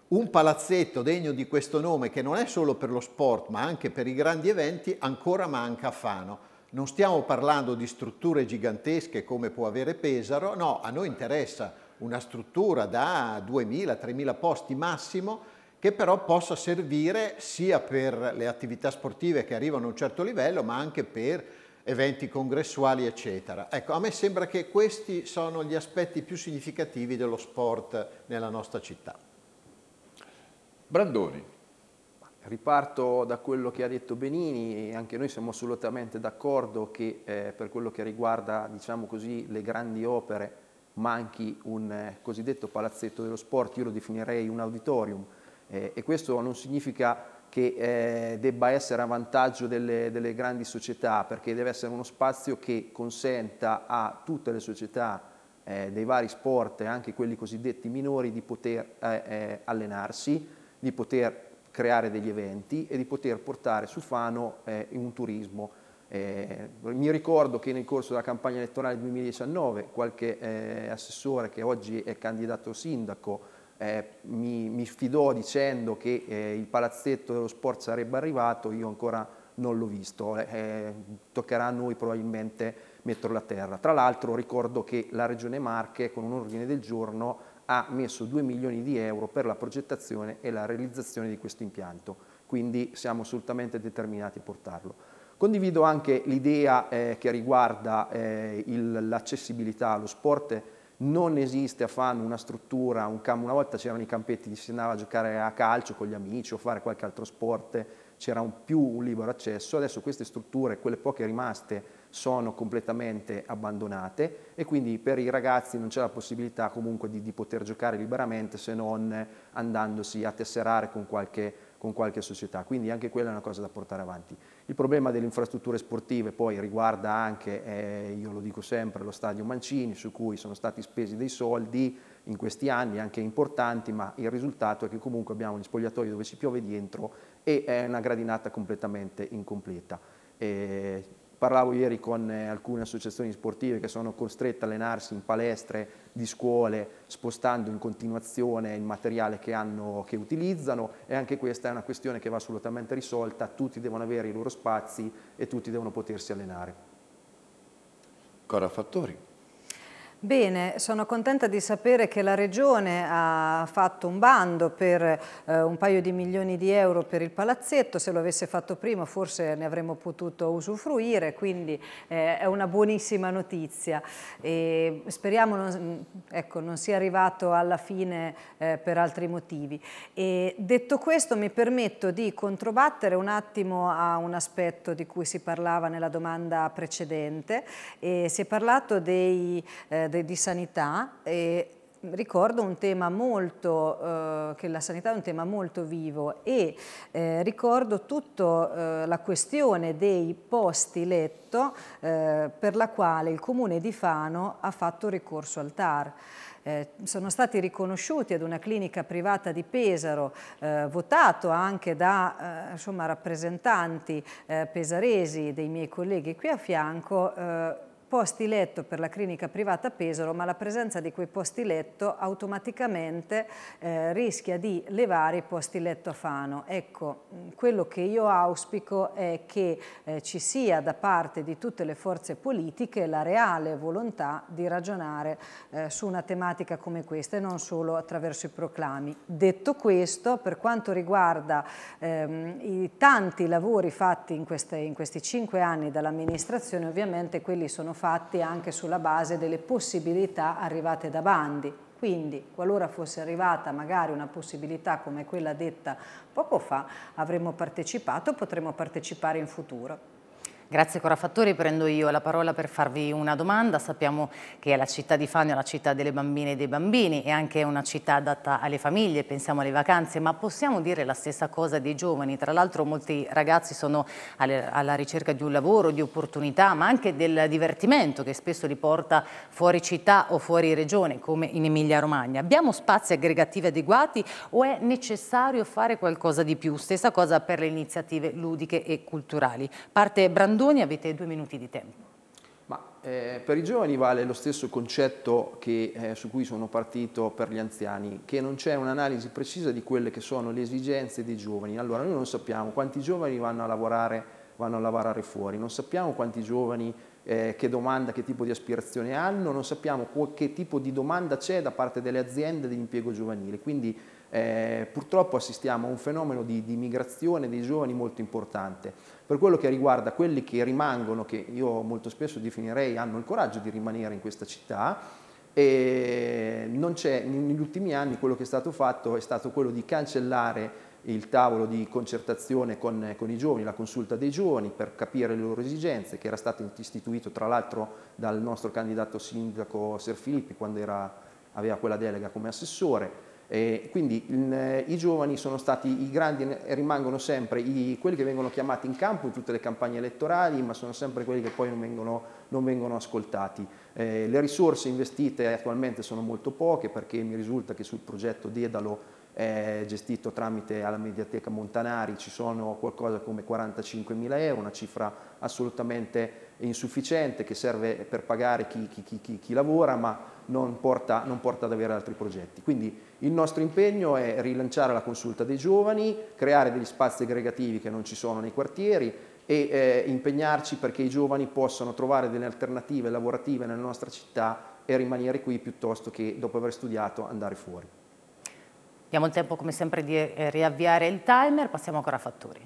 un palazzetto degno di questo nome, che non è solo per lo sport ma anche per i grandi eventi, ancora manca a Fano. Non stiamo parlando di strutture gigantesche come può avere Pesaro, no, a noi interessa una struttura da 2.000-3.000 posti massimo che però possa servire sia per le attività sportive che arrivano a un certo livello ma anche per eventi congressuali, eccetera. Ecco, a me sembra che questi sono gli aspetti più significativi dello sport nella nostra città. Brandoni. Riparto da quello che ha detto Benini anche noi siamo assolutamente d'accordo che eh, per quello che riguarda diciamo così, le grandi opere manchi un eh, cosiddetto palazzetto dello sport, io lo definirei un auditorium eh, e questo non significa che eh, debba essere a vantaggio delle, delle, grandi società, perché deve essere uno spazio che consenta a tutte le società eh, dei vari sport, anche quelli cosiddetti minori, di poter eh, eh, allenarsi, di poter creare degli eventi e di poter portare su Fano eh, un turismo. Eh, mi ricordo che nel corso della campagna elettorale 2019 qualche assessore che oggi è candidato sindaco eh, mi, mi, sfidò dicendo che eh, il palazzetto dello sport sarebbe arrivato, io ancora non l'ho visto, eh, toccherà a noi probabilmente metterlo a terra. Tra l'altro ricordo che la Regione Marche con un ordine del giorno ha messo 2 milioni di euro per la progettazione e la realizzazione di questo impianto, quindi siamo assolutamente determinati a portarlo. Condivido anche l'idea eh, che riguarda eh, l'accessibilità allo sport, non esiste a Fano una struttura, un campo, una volta c'erano i campetti, si andava a giocare a calcio con gli amici o fare qualche altro sport, c'era un più un libero accesso, adesso queste strutture, quelle poche rimaste, sono completamente abbandonate e quindi per i ragazzi non c'è la possibilità comunque di, di poter giocare liberamente se non andandosi a tesserare con qualche, con qualche società, quindi anche quella è una cosa da portare avanti. Il problema delle infrastrutture sportive poi riguarda anche, eh, io lo dico sempre, lo stadio Mancini, su cui sono stati spesi dei soldi in questi anni anche importanti, ma il risultato è che comunque abbiamo gli spogliatoi dove si piove dentro e è una gradinata completamente incompleta. E parlavo ieri con eh, alcune associazioni sportive che sono costrette a allenarsi in palestre di scuole spostando in continuazione il materiale che, hanno, che, utilizzano e anche questa è una questione che va assolutamente risolta, tutti devono avere i loro spazi e tutti devono potersi allenare. Cora Fattori. Bene, sono contenta di sapere che la Regione ha fatto un bando per eh, un paio di milioni di euro per il palazzetto, se lo avesse fatto prima forse ne avremmo potuto usufruire, quindi eh, è una buonissima notizia. E speriamo non, ecco, non, sia arrivato alla fine eh, per altri motivi. E detto questo mi permetto di controbattere un attimo a un aspetto di cui si parlava nella domanda precedente. E si è parlato dei eh, de, di sanità e ricordo un tema molto, eh, che la sanità è un tema molto vivo e eh, ricordo tutta eh, la questione dei posti letto eh, per la quale il comune di Fano ha fatto ricorso al TAR. Eh, sono stati riconosciuti ad una clinica privata di Pesaro, eh, votato anche da eh, insomma, rappresentanti eh, pesaresi dei miei colleghi qui a fianco, eh, posti letto per la clinica privata Pesaro, ma la presenza di quei posti letto automaticamente eh, rischia di levare i posti letto a Fano. Ecco, mm, quello che io auspico è che eh, ci sia da parte di tutte le forze politiche la reale volontà di ragionare eh, su una tematica come questa e non solo attraverso i proclami. Detto questo, per quanto riguarda ehm, i tanti lavori fatti in, queste, in questi cinque anni dall'amministrazione, ovviamente quelli sono fatti anche sulla base delle possibilità arrivate da bandi. Quindi, qualora fosse arrivata magari una possibilità come quella detta poco fa, avremmo partecipato e potremmo partecipare in futuro. Grazie Cora Fattori, prendo io la parola per farvi una domanda. Sappiamo che la città di Fano è la città delle bambine e dei bambini e anche una città adatta alle famiglie, pensiamo alle vacanze, ma possiamo dire la stessa cosa dei giovani? Tra l'altro molti ragazzi sono alla ricerca di un lavoro, di opportunità, ma anche del divertimento che spesso li porta fuori città o fuori regione, come in Emilia Romagna. Abbiamo spazi aggregativi adeguati o è necessario fare qualcosa di più? Stessa cosa per le iniziative ludiche e culturali. Parte Brandone Andoni, avete due minuti di tempo. Ma, eh, per i giovani vale lo stesso concetto che, eh, su cui sono partito per gli anziani, che non c'è un'analisi precisa di quelle che sono le esigenze dei giovani. Allora noi non sappiamo quanti giovani vanno a lavorare, vanno a lavorare fuori, non sappiamo quanti giovani eh, che domanda, che tipo di aspirazione hanno, non sappiamo che tipo di domanda c'è da parte delle aziende dell'impiego giovanile. Quindi eh, purtroppo assistiamo a un fenomeno di, di migrazione dei giovani molto importante. Per quello che riguarda quelli che rimangono, che io molto spesso definirei hanno il coraggio di rimanere in questa città, e negli ultimi anni quello che è stato fatto è stato quello di cancellare il tavolo di concertazione con, con, i giovani, la consulta dei giovani per capire le loro esigenze, che era stato istituito tra l'altro dal nostro candidato sindaco Ser Filippi quando era, aveva quella delega come assessore. Eh, quindi in, mm, eh, i giovani sono stati i grandi e rimangono sempre i, quelli che vengono chiamati in campo in tutte le campagne elettorali, ma sono sempre quelli che poi non vengono, non vengono ascoltati. Eh, le risorse investite attualmente sono molto poche perché mi risulta che sul progetto Dedalo eh, gestito tramite la Mediateca Montanari ci sono qualcosa come 45 mila euro, una cifra assolutamente insufficiente, che serve per pagare chi, chi, chi, chi lavora, ma non porta, non porta, ad avere altri progetti. Quindi il nostro impegno è rilanciare la consulta dei giovani, creare degli spazi aggregativi che non ci sono nei quartieri e eh, impegnarci perché i giovani possano trovare delle alternative lavorative nella nostra città e rimanere qui piuttosto che dopo aver studiato andare fuori. Abbiamo il tempo come sempre di eh, riavviare il timer, passiamo ancora a Fattori.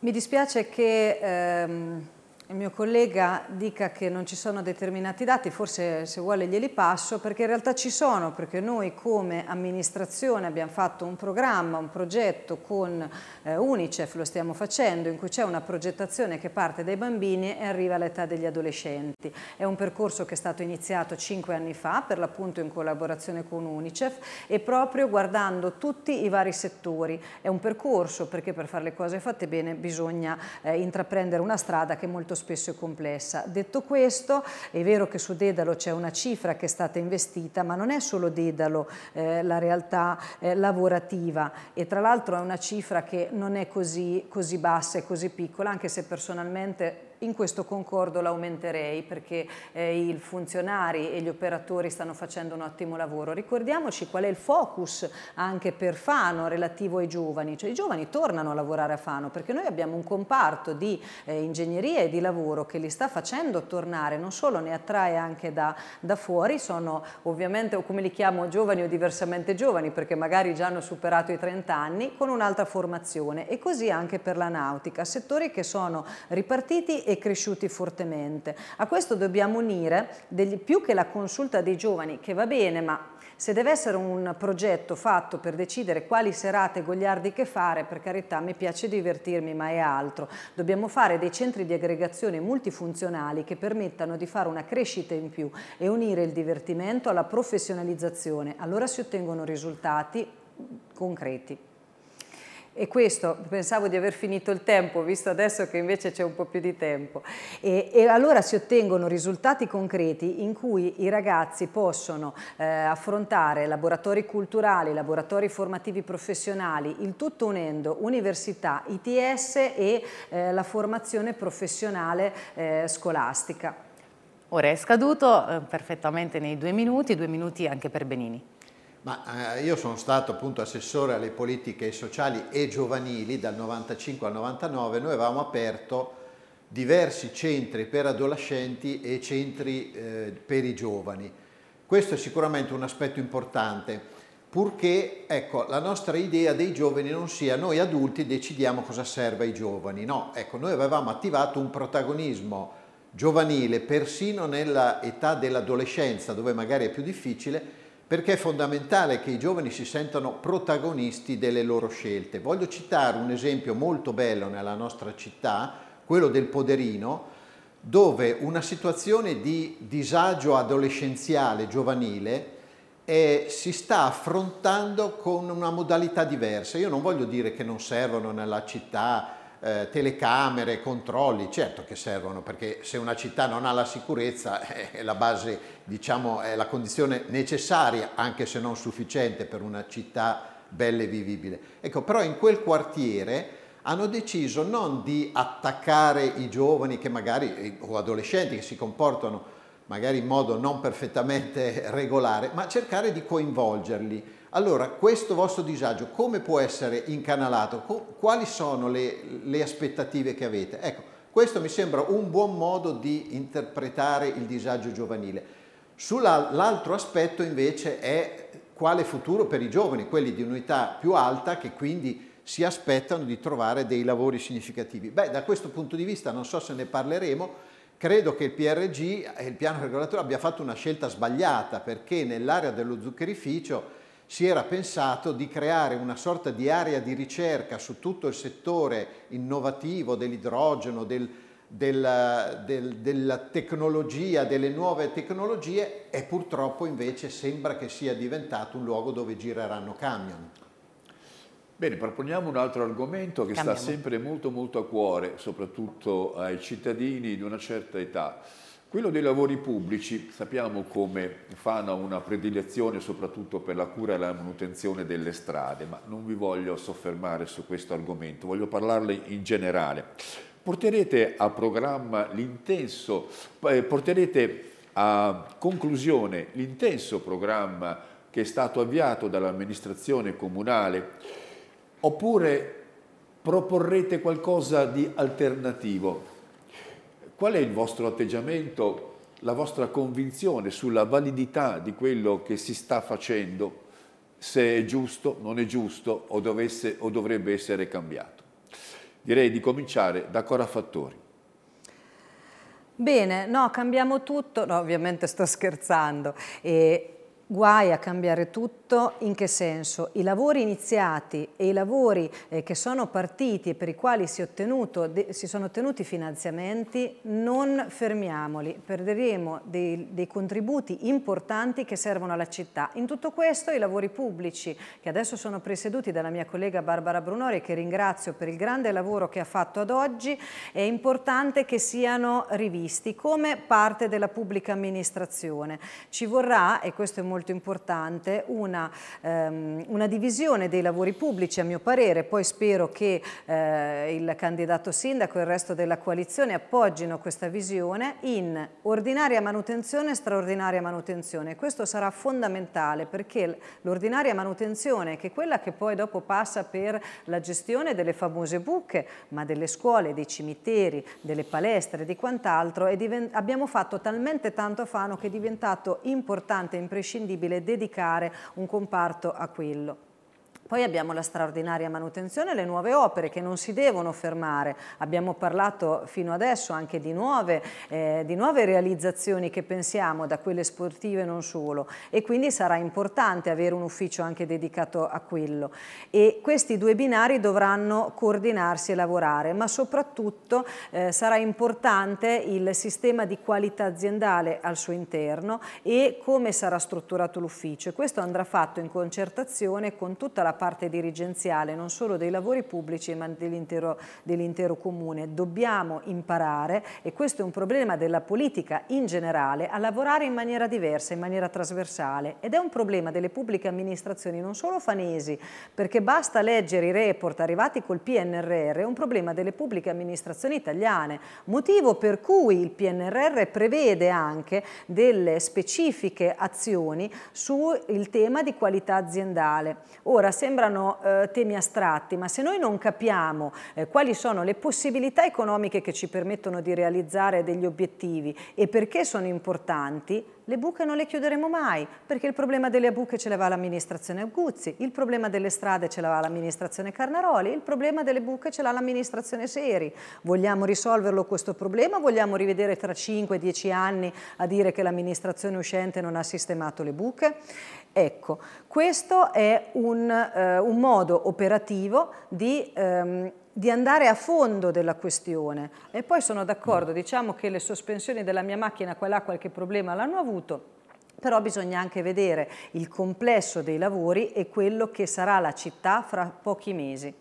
Mi dispiace che... Ehm il mio collega dica che non ci sono determinati dati, forse se vuole glieli passo, perché in realtà ci sono, perché noi come amministrazione abbiamo fatto un programma, un progetto con eh, Unicef, lo stiamo facendo, in cui c'è una progettazione che parte dai bambini e arriva all'età degli adolescenti. È un percorso che è stato iniziato cinque anni fa, per l'appunto in collaborazione con Unicef, e proprio guardando tutti i vari settori. È un percorso perché per fare le cose fatte bene bisogna eh, intraprendere una strada che molto spesso è complessa. Detto questo, è vero che su Dedalo c'è una cifra che è stata investita, ma non è solo Dedalo eh, la realtà eh, lavorativa e tra l'altro è una cifra che non è così, così bassa e così piccola, anche se personalmente in questo concordo l'aumenterei perché eh, i funzionari e gli operatori stanno facendo un ottimo lavoro. Ricordiamoci qual è il focus anche per Fano relativo ai giovani, cioè i giovani tornano a lavorare a Fano perché noi abbiamo un comparto di eh, ingegneria e di lavoro che li sta facendo tornare, non solo ne attrae anche da, da fuori, sono ovviamente o come li chiamo giovani o diversamente giovani perché magari già hanno superato i 30 anni con un'altra formazione e così anche per la nautica, settori che sono ripartiti e cresciuti fortemente. A questo dobbiamo unire degli, più che la consulta dei giovani, che va bene, ma se deve essere un progetto fatto per decidere quali serate gogliardi che fare, per carità, mi piace divertirmi, ma è altro. Dobbiamo fare dei centri di aggregazione multifunzionali che permettano di fare una crescita in più e unire il divertimento alla professionalizzazione. Allora si ottengono risultati concreti. E questo pensavo di aver finito il tempo, visto adesso che invece c'è un po' più di tempo. E, e, allora si ottengono risultati concreti in cui i ragazzi possono eh, affrontare laboratori culturali, laboratori formativi professionali, il tutto unendo università, ITS e eh, la formazione professionale eh, scolastica. Ora è scaduto eh, perfettamente nei due minuti, due minuti anche per Benini. Ma eh, io sono stato appunto assessore alle politiche sociali e giovanili dal 95 al 99, noi avevamo aperto diversi centri per adolescenti e centri eh, per i giovani. Questo è sicuramente un aspetto importante, purché ecco, la nostra idea dei giovani non sia noi adulti decidiamo cosa serve ai giovani, no, ecco, noi avevamo attivato un protagonismo giovanile persino nell'età dell'adolescenza, dove magari è più difficile, perché è fondamentale che i giovani si sentano protagonisti delle loro scelte. Voglio citare un esempio molto bello nella nostra città, quello del Poderino, dove una situazione di disagio adolescenziale, giovanile, eh, si sta affrontando con una modalità diversa. Io non voglio dire che non servono nella città eh, telecamere, controlli, certo che servono perché se una città non ha la sicurezza è la base, diciamo, è la condizione necessaria, anche se non sufficiente per una città bella e vivibile. Ecco, però in quel quartiere hanno deciso non di attaccare i giovani che magari, eh, o adolescenti che si comportano magari in modo non perfettamente regolare, ma cercare di coinvolgerli allora, questo vostro disagio come può essere incanalato? Quali sono le, le aspettative che avete? Ecco, questo mi sembra un buon modo di interpretare il disagio giovanile. Sull'altro aspetto invece è quale futuro per i giovani, quelli di un'età più alta che quindi si aspettano di trovare dei lavori significativi. Beh, da questo punto di vista, non so se ne parleremo, credo che il PRG il piano regolatore abbia fatto una scelta sbagliata perché nell'area dello zuccherificio si era pensato di creare una sorta di area di ricerca su tutto il settore innovativo dell'idrogeno, del, della, del, della tecnologia, delle nuove tecnologie e purtroppo invece sembra che sia diventato un luogo dove gireranno camion. Bene, proponiamo un altro argomento che Cambiamo. sta sempre molto molto a cuore, soprattutto ai cittadini di una certa età quello dei lavori pubblici, sappiamo come fanno una predilezione soprattutto per la cura e la manutenzione delle strade, ma non vi voglio soffermare su questo argomento, voglio parlarle in generale. Porterete a programma l'intenso, eh, porterete a conclusione l'intenso programma che è stato avviato dall'amministrazione comunale oppure proporrete qualcosa di alternativo? Qual è il vostro atteggiamento, la vostra convinzione sulla validità di quello che si sta facendo, se è giusto, non è giusto o, dovesse, o dovrebbe essere cambiato? Direi di cominciare da Cora Fattori. Bene, no, cambiamo tutto, no, ovviamente sto scherzando. E Guai a cambiare tutto, in che senso? I lavori iniziati e i lavori eh, che sono partiti e per i quali si, ottenuto, si, sono ottenuti finanziamenti non fermiamoli, perderemo dei, dei, contributi importanti che servono alla città. In tutto questo i lavori pubblici che adesso sono presieduti dalla mia collega Barbara Brunori che ringrazio per il grande lavoro che ha fatto ad oggi, è importante che siano rivisti come parte della pubblica amministrazione. Ci vorrà, e questo è molto molto importante, una, ehm, una, divisione dei lavori pubblici a mio parere, poi spero che eh, il candidato sindaco e il resto della coalizione appoggino questa visione in ordinaria manutenzione e straordinaria manutenzione. Questo sarà fondamentale perché l'ordinaria manutenzione, che è quella che poi dopo passa per la gestione delle famose buche, ma delle scuole, dei cimiteri, delle palestre, di quant'altro, abbiamo fatto talmente tanto affanno che è diventato importante e imprescindibile imprescindibile dedicare un comparto a quello. Poi abbiamo la straordinaria manutenzione e le nuove opere che non si devono fermare. Abbiamo parlato fino adesso anche di nuove, eh, di nuove realizzazioni che pensiamo, da quelle sportive non solo, e quindi sarà importante avere un ufficio anche dedicato a quello. E questi due binari dovranno coordinarsi e lavorare, ma soprattutto eh, sarà importante il sistema di qualità aziendale al suo interno e come sarà strutturato l'ufficio. Questo andrà fatto in concertazione con tutta la parte dirigenziale non solo dei lavori pubblici ma dell'intero dell comune. Dobbiamo imparare, e questo è un problema della politica in generale, a lavorare in maniera diversa, in maniera trasversale ed è un problema delle pubbliche amministrazioni, non solo fanesi, perché basta leggere i report arrivati col PNRR, è un problema delle pubbliche amministrazioni italiane, motivo per cui il PNRR prevede anche delle specifiche azioni sul tema di qualità aziendale. Ora, se sembrano eh, temi astratti, ma se noi non capiamo eh, quali sono le possibilità economiche che ci permettono di realizzare degli obiettivi e perché sono importanti, le buche non le chiuderemo mai, perché il problema delle buche ce va l'amministrazione Guzzi, il problema delle strade ce va l'amministrazione Carnaroli, il problema delle buche ce l'ha l'amministrazione Seri. Vogliamo risolverlo questo problema? o Vogliamo rivedere tra 5-10 anni a dire che l'amministrazione uscente non ha sistemato le buche? Ecco, questo è un, eh, un modo operativo di ehm, di andare a fondo della questione. E poi sono d'accordo, diciamo che le sospensioni della mia macchina qua e là qualche problema l'hanno avuto, però bisogna anche vedere il complesso dei lavori e quello che sarà la città fra pochi mesi.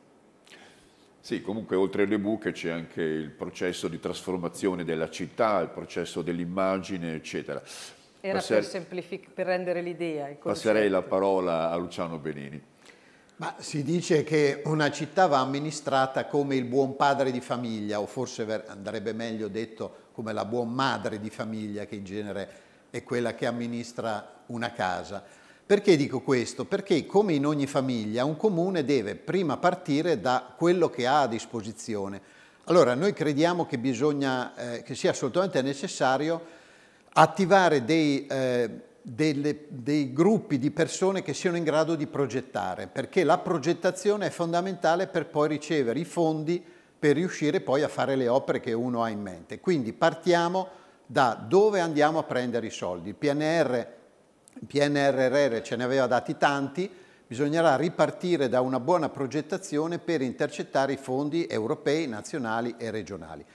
Sì, comunque oltre alle buche c'è anche il processo di trasformazione della città, il processo dell'immagine, eccetera. Era Passer per, per rendere l'idea. Passerei la parola a Luciano Benini. Ma si dice che una città va amministrata come il buon padre di famiglia, o forse andrebbe meglio detto come la buon madre di famiglia, che in genere è quella che amministra una casa. Perché dico questo? Perché come in ogni famiglia un comune deve prima partire da quello che ha a disposizione. Allora noi crediamo che, bisogna, eh, che sia assolutamente necessario attivare dei eh, delle, dei gruppi di persone che siano in grado di progettare, perché la progettazione è fondamentale per poi ricevere i fondi per riuscire poi a fare le opere che uno ha in mente. Quindi partiamo da dove andiamo a prendere i soldi. Il PNR, il PNRR ce ne aveva dati tanti, bisognerà ripartire da una buona progettazione per intercettare i fondi europei, nazionali e regionali.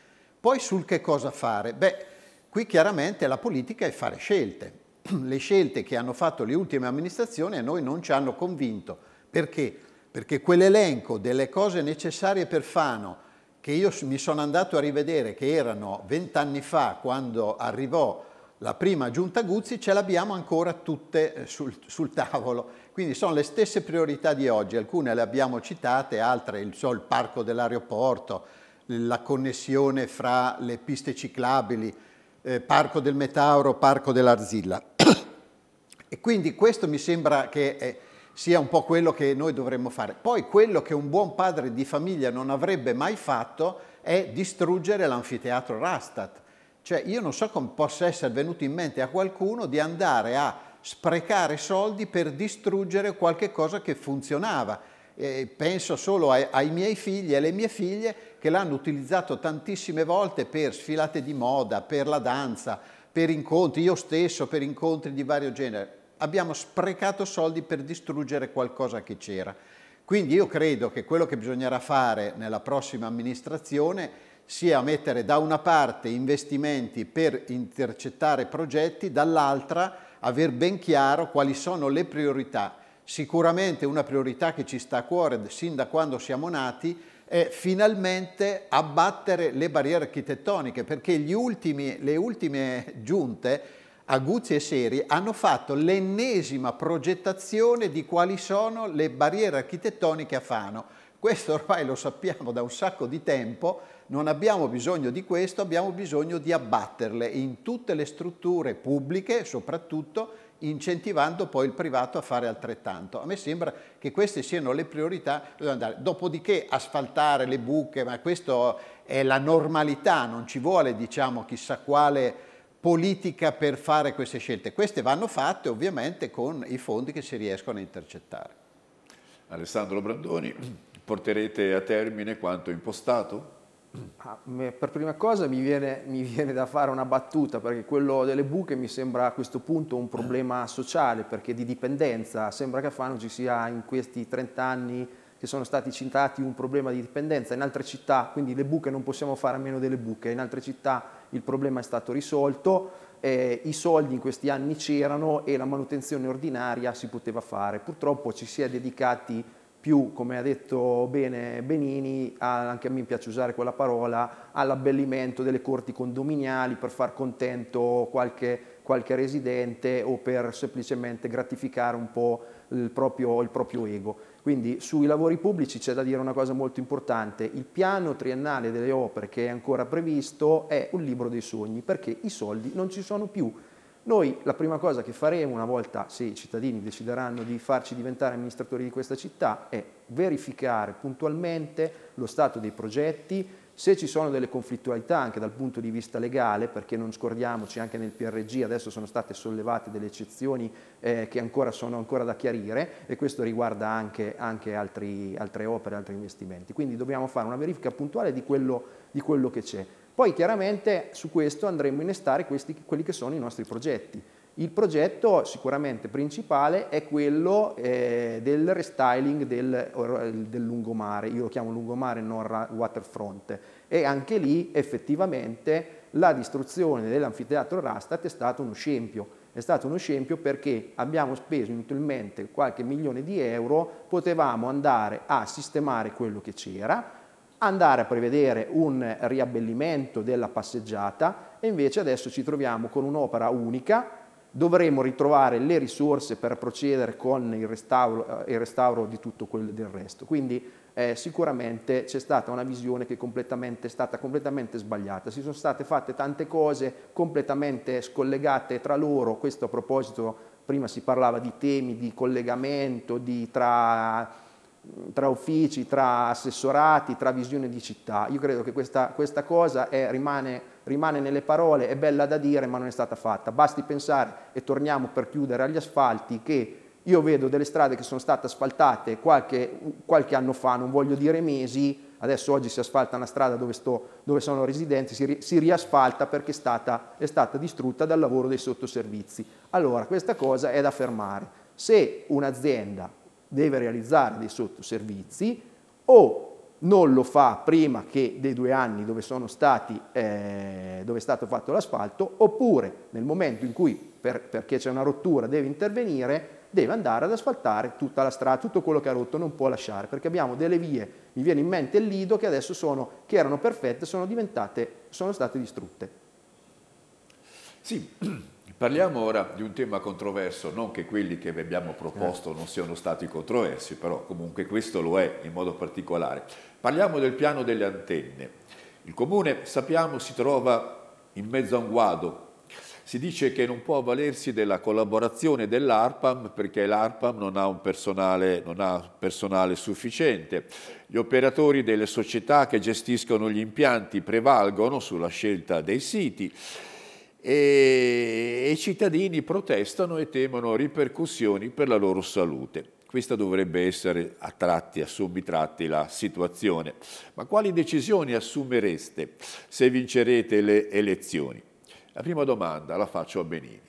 Poi sul che cosa fare? Beh, qui chiaramente la politica è fare scelte le scelte che hanno fatto le ultime amministrazioni a noi non ci hanno convinto. Perché? Perché quell'elenco delle cose necessarie per Fano, che io mi sono andato a rivedere, che erano vent'anni fa quando arrivò la prima giunta Guzzi, ce l'abbiamo ancora tutte eh, sul, sul, tavolo. Quindi sono le stesse priorità di oggi, alcune le abbiamo citate, altre il, so, il parco dell'aeroporto, la connessione fra le piste ciclabili, eh, parco del Metauro, parco dell'Arzilla. E quindi questo mi sembra che eh, sia un po' quello che noi dovremmo fare. Poi quello che un buon padre di famiglia non avrebbe mai fatto è distruggere l'anfiteatro Rastat. Cioè io non so come possa essere venuto in mente a qualcuno di andare a sprecare soldi per distruggere qualche cosa che funzionava. Eh, penso solo ai, ai, miei figli e alle mie figlie che l'hanno utilizzato tantissime volte per sfilate di moda, per la danza, per incontri, io stesso per incontri di vario genere abbiamo sprecato soldi per distruggere qualcosa che c'era. Quindi io credo che quello che bisognerà fare nella prossima amministrazione sia mettere da una parte investimenti per intercettare progetti, dall'altra aver ben chiaro quali sono le priorità. Sicuramente una priorità che ci sta a cuore sin da quando siamo nati è finalmente abbattere le barriere architettoniche, perché ultimi, le ultime giunte Aguzzi e Seri hanno fatto l'ennesima progettazione di quali sono le barriere architettoniche a Fano. Questo ormai lo sappiamo da un sacco di tempo, non abbiamo bisogno di questo, abbiamo bisogno di abbatterle in tutte le strutture pubbliche, soprattutto incentivando poi il privato a fare altrettanto. A me sembra che queste siano le priorità. Dopodiché asfaltare le buche, ma questo è la normalità, non ci vuole diciamo chissà quale politica per fare queste scelte. Queste vanno fatte ovviamente con i fondi che si riescono a intercettare. Alessandro Brandoni, porterete a termine quanto impostato? Ah, per prima cosa mi viene, mi viene, da fare una battuta perché quello delle buche mi sembra a questo punto un problema sociale perché di dipendenza sembra che a Fano ci sia in questi 30 anni che sono stati citati un problema di dipendenza in altre città, quindi le buche non possiamo fare a meno delle buche, in altre città il problema è stato risolto, eh, i soldi in questi anni c'erano e la manutenzione ordinaria si poteva fare. Purtroppo ci si è dedicati più, come ha detto bene Benini, anche a me piace usare quella parola, all'abbellimento delle corti condominiali per far contento qualche, qualche residente o per semplicemente gratificare un po' il proprio, il proprio ego. Quindi sui lavori pubblici c'è da dire una cosa molto importante, il piano triennale delle opere che è ancora previsto è un libro dei sogni perché i soldi non ci sono più. Noi la prima cosa che faremo una volta se i cittadini decideranno di farci diventare amministratori di questa città è verificare puntualmente lo stato dei progetti, se ci sono delle conflittualità anche dal punto di vista legale, perché non scordiamoci anche nel PRG adesso sono state sollevate delle eccezioni eh, che ancora sono ancora da chiarire e questo riguarda anche, anche altri, altre opere, altri investimenti. Quindi dobbiamo fare una verifica puntuale di quello, di quello che c'è. Poi chiaramente su questo andremo a innestare questi, quelli che sono i nostri progetti. Il progetto sicuramente principale è quello eh, del restyling del, eh, del, lungomare, io lo chiamo lungomare non waterfront e anche lì effettivamente la distruzione dell'anfiteatro Rastat è stato uno scempio. È stato uno scempio perché abbiamo speso inutilmente qualche milione di euro, potevamo andare a sistemare quello che c'era, andare a prevedere un riabbellimento della passeggiata e invece adesso ci troviamo con un'opera unica dovremo ritrovare le risorse per procedere con il restauro, eh, il restauro di tutto quello del resto. Quindi eh, sicuramente c'è stata una visione che è stata completamente sbagliata. Si sono state fatte tante cose completamente scollegate tra loro, questo a proposito, prima si parlava di temi di collegamento, di tra, tra uffici, tra assessorati, tra visione di città. Io credo che questa, questa cosa è, eh, rimane rimane nelle parole, è bella da dire ma non è stata fatta. Basti pensare, e torniamo per chiudere agli asfalti, che io vedo delle strade che sono state asfaltate qualche, qualche anno fa, non voglio dire mesi, adesso oggi si asfalta una strada dove, sto, dove sono residenti, si, ri, si riasfalta perché è stata, è stata distrutta dal lavoro dei sottoservizi. Allora, questa cosa è da fermare. Se un'azienda deve realizzare dei sottoservizi o non lo fa prima che dei due anni dove, stati, eh, dove è stato fatto l'asfalto, oppure nel momento in cui per, perché c'è una rottura deve intervenire, deve andare ad asfaltare tutta la strada, tutto quello che ha rotto non può lasciare, perché abbiamo delle vie, mi viene in mente il Lido, che adesso sono, che erano perfette, sono, sono state distrutte. Sì, Parliamo ora di un tema controverso, non che quelli che vi abbiamo proposto non siano stati controversi, però comunque questo lo è in modo particolare. Parliamo del piano delle antenne. Il comune, sappiamo, si trova in mezzo a un guado. Si dice che non può avvalersi della collaborazione dell'ARPAM perché l'ARPAM non, non ha personale sufficiente. Gli operatori delle società che gestiscono gli impianti prevalgono sulla scelta dei siti e i cittadini protestano e temono ripercussioni per la loro salute. Questa dovrebbe essere a tratti, a subitratti la situazione. Ma quali decisioni assumereste se vincerete le elezioni? La prima domanda la faccio a Benini.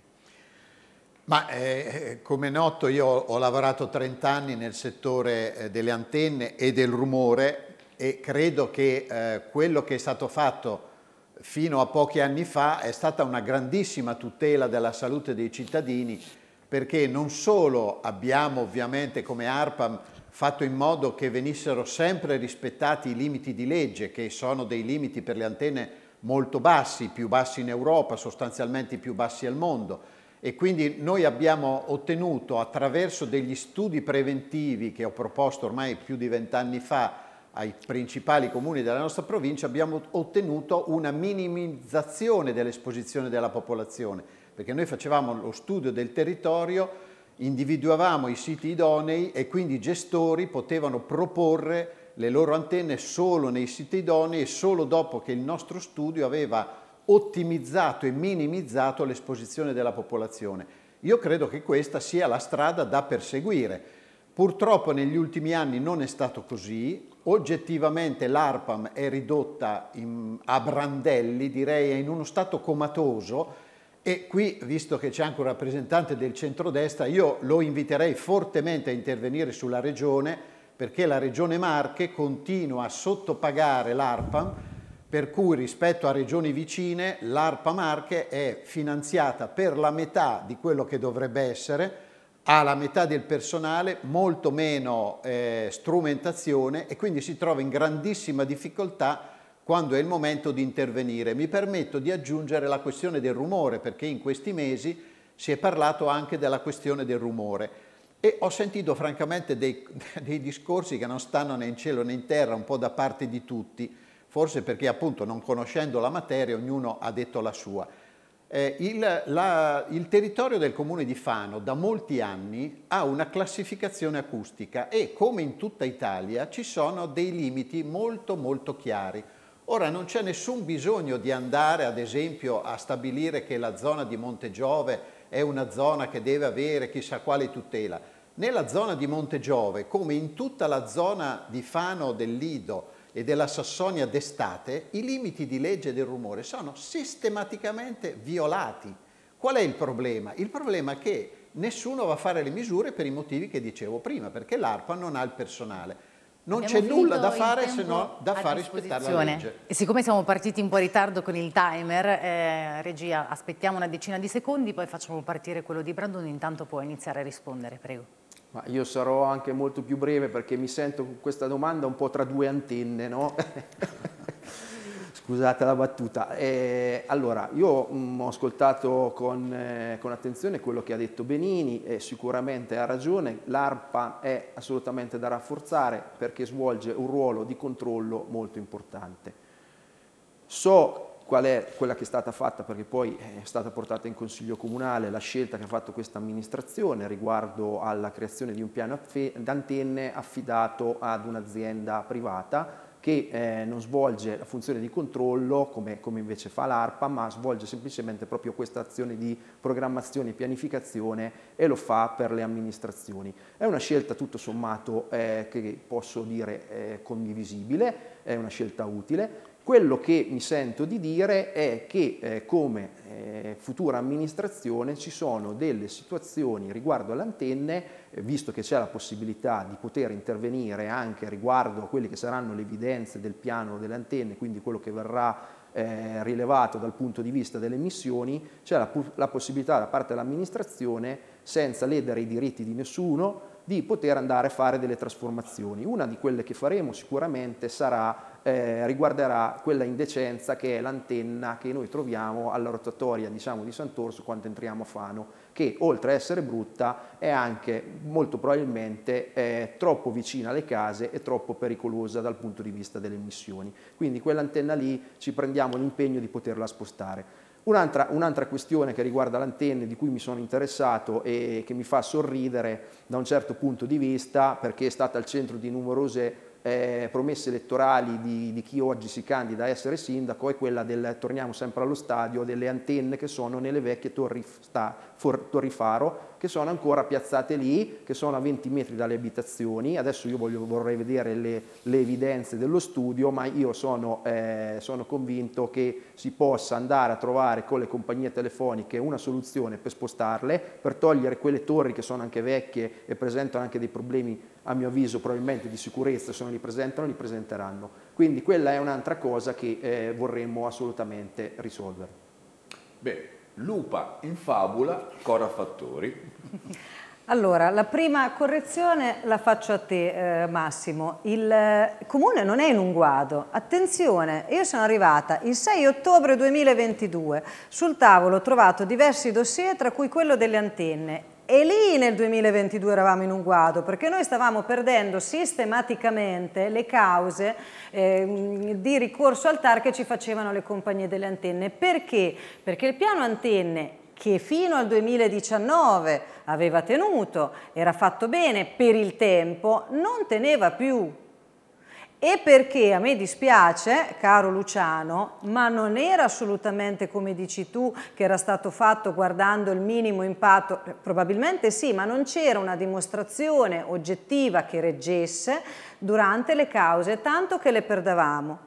Ma eh, eh come è noto io ho lavorato 30 anni nel settore eh, delle antenne e del rumore e credo che eh, quello che è stato fatto fino a pochi anni fa è stata una grandissima tutela della salute dei cittadini perché non solo abbiamo ovviamente come ARPAM fatto in modo che venissero sempre rispettati i limiti di legge, che sono dei limiti per le antenne molto bassi, più bassi in Europa, sostanzialmente i più bassi al mondo. E quindi noi abbiamo ottenuto attraverso degli studi preventivi che ho proposto ormai più di vent'anni fa ai principali comuni della nostra provincia, abbiamo ottenuto una minimizzazione dell'esposizione della popolazione perché noi facevamo lo studio del territorio, individuavamo i siti idonei e quindi i gestori potevano proporre le loro antenne solo nei siti idonei e solo dopo che il nostro studio aveva ottimizzato e minimizzato l'esposizione della popolazione. Io credo che questa sia la strada da perseguire. Purtroppo negli ultimi anni non è stato così, oggettivamente l'ARPAM è ridotta in, a brandelli, direi in uno stato comatoso, e qui, visto che c'è anche un rappresentante del centrodestra, io lo inviterei fortemente a intervenire sulla Regione, perché la Regione Marche continua a sottopagare l'ARPAM, per cui rispetto a regioni vicine l'ARPA Marche è finanziata per la metà di quello che dovrebbe essere, ha la metà del personale, molto meno eh, strumentazione e quindi si trova in grandissima difficoltà quando è il momento di intervenire. Mi permetto di aggiungere la questione del rumore, perché in questi mesi si è parlato anche della questione del rumore e ho sentito francamente dei, dei discorsi che non stanno né in cielo né in terra, un po' da parte di tutti, forse perché appunto non conoscendo la materia ognuno ha detto la sua. Eh, il, la, il territorio del comune di Fano da molti anni ha una classificazione acustica e come in tutta Italia ci sono dei limiti molto molto chiari. Ora non c'è nessun bisogno di andare ad esempio a stabilire che la zona di Monte Giove è una zona che deve avere chissà quale tutela. Nella zona di Monte Giove, come in tutta la zona di Fano del Lido e della Sassonia d'estate, i limiti di legge del rumore sono sistematicamente violati. Qual è il problema? Il problema è che nessuno va a fare le misure per i motivi che dicevo prima, perché l'ARPA non ha il personale. Non c'è nulla da fare se no da far rispettare la legge. E siccome siamo partiti un po' in ritardo con il timer, eh, regia, aspettiamo una decina di secondi, poi facciamo partire quello di Brandon, intanto può iniziare a rispondere, prego. Ma io sarò anche molto più breve perché mi sento con questa domanda un po' tra due antenne, no? Scusate la battuta. Eh, allora, io mh, mm, ho ascoltato con, eh, con, attenzione quello che ha detto Benini e sicuramente ha ragione, l'ARPA è assolutamente da rafforzare perché svolge un ruolo di controllo molto importante. So qual è quella che è stata fatta perché poi è stata portata in Consiglio Comunale la scelta che ha fatto questa amministrazione riguardo alla creazione di un piano d'antenne affidato ad un'azienda privata che eh, non svolge la funzione di controllo come, come, invece fa l'ARPA, ma svolge semplicemente proprio questa azione di programmazione e pianificazione e lo fa per le amministrazioni. È una scelta tutto sommato eh, che posso dire eh, condivisibile, è una scelta utile quello che mi sento di dire è che eh, come eh, futura amministrazione ci sono delle situazioni riguardo alle antenne, eh, visto che c'è la possibilità di poter intervenire anche riguardo a quelle che saranno le evidenze del piano delle antenne, quindi quello che verrà eh, rilevato dal punto di vista delle missioni, c'è la, la possibilità da parte dell'amministrazione, senza ledere i diritti di nessuno, di poter andare a fare delle trasformazioni. Una di quelle che faremo sicuramente sarà, eh, riguarderà quella indecenza che è l'antenna che noi troviamo alla rotatoria diciamo, di Sant'Orso quando entriamo a Fano, che oltre a essere brutta è anche molto probabilmente eh, troppo vicina alle case e troppo pericolosa dal punto di vista delle emissioni. Quindi quell'antenna lì ci prendiamo l'impegno di poterla spostare. Un'altra, un'altra, questione che riguarda l'antenne di cui mi sono interessato e che mi fa sorridere da un certo punto di vista perché è stata al centro di numerose eh, promesse elettorali di, di, chi oggi si candida a essere sindaco è quella del, torniamo sempre allo stadio, delle antenne che sono nelle vecchie torri, sta, for, torri faro, che sono ancora piazzate lì, che sono a 20 metri dalle abitazioni. Adesso io voglio, vorrei vedere le, le, evidenze dello studio, ma io sono, eh, sono convinto che si possa andare a trovare con le compagnie telefoniche una soluzione per spostarle, per togliere quelle torri che sono anche vecchie e presentano anche dei problemi a mio avviso probabilmente di sicurezza se non li presentano li presenteranno. Quindi quella è un'altra cosa che eh, vorremmo assolutamente risolvere. Beh, lupa in fabula, Cora Fattori. Allora, la prima correzione la faccio a te eh, Massimo, il eh, comune non è in un guado, attenzione, io sono arrivata il 6 ottobre 2022, sul tavolo ho trovato diversi dossier tra cui quello delle antenne e lì nel 2022 eravamo in un guado, perché noi stavamo perdendo sistematicamente le cause eh, di ricorso al TAR che ci facevano le compagnie delle antenne. Perché? Perché il piano antenne che fino al 2019 aveva tenuto, era fatto bene per il tempo, non teneva più e perché a me dispiace, caro Luciano, ma non era assolutamente come dici tu che era stato fatto guardando il minimo impatto, eh, probabilmente sì, ma non c'era una dimostrazione oggettiva che reggesse durante le cause, tanto che le perdevamo.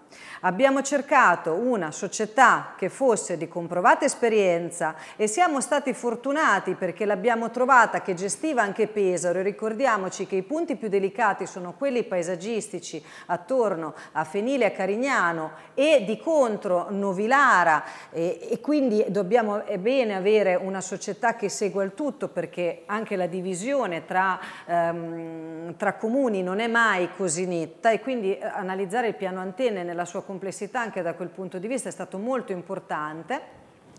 Abbiamo cercato una società che fosse di comprovata esperienza e siamo stati fortunati perché l'abbiamo trovata che gestiva anche Pesaro e ricordiamoci che i punti più delicati sono quelli paesaggistici attorno a Fenile e a Carignano e di contro Novilara e, e quindi dobbiamo è bene avere una società che segua il tutto perché anche la divisione tra, ehm, tra comuni non è mai così Rosinetta e quindi eh, analizzare il piano antenne nella sua complessità anche da quel punto di vista è stato molto importante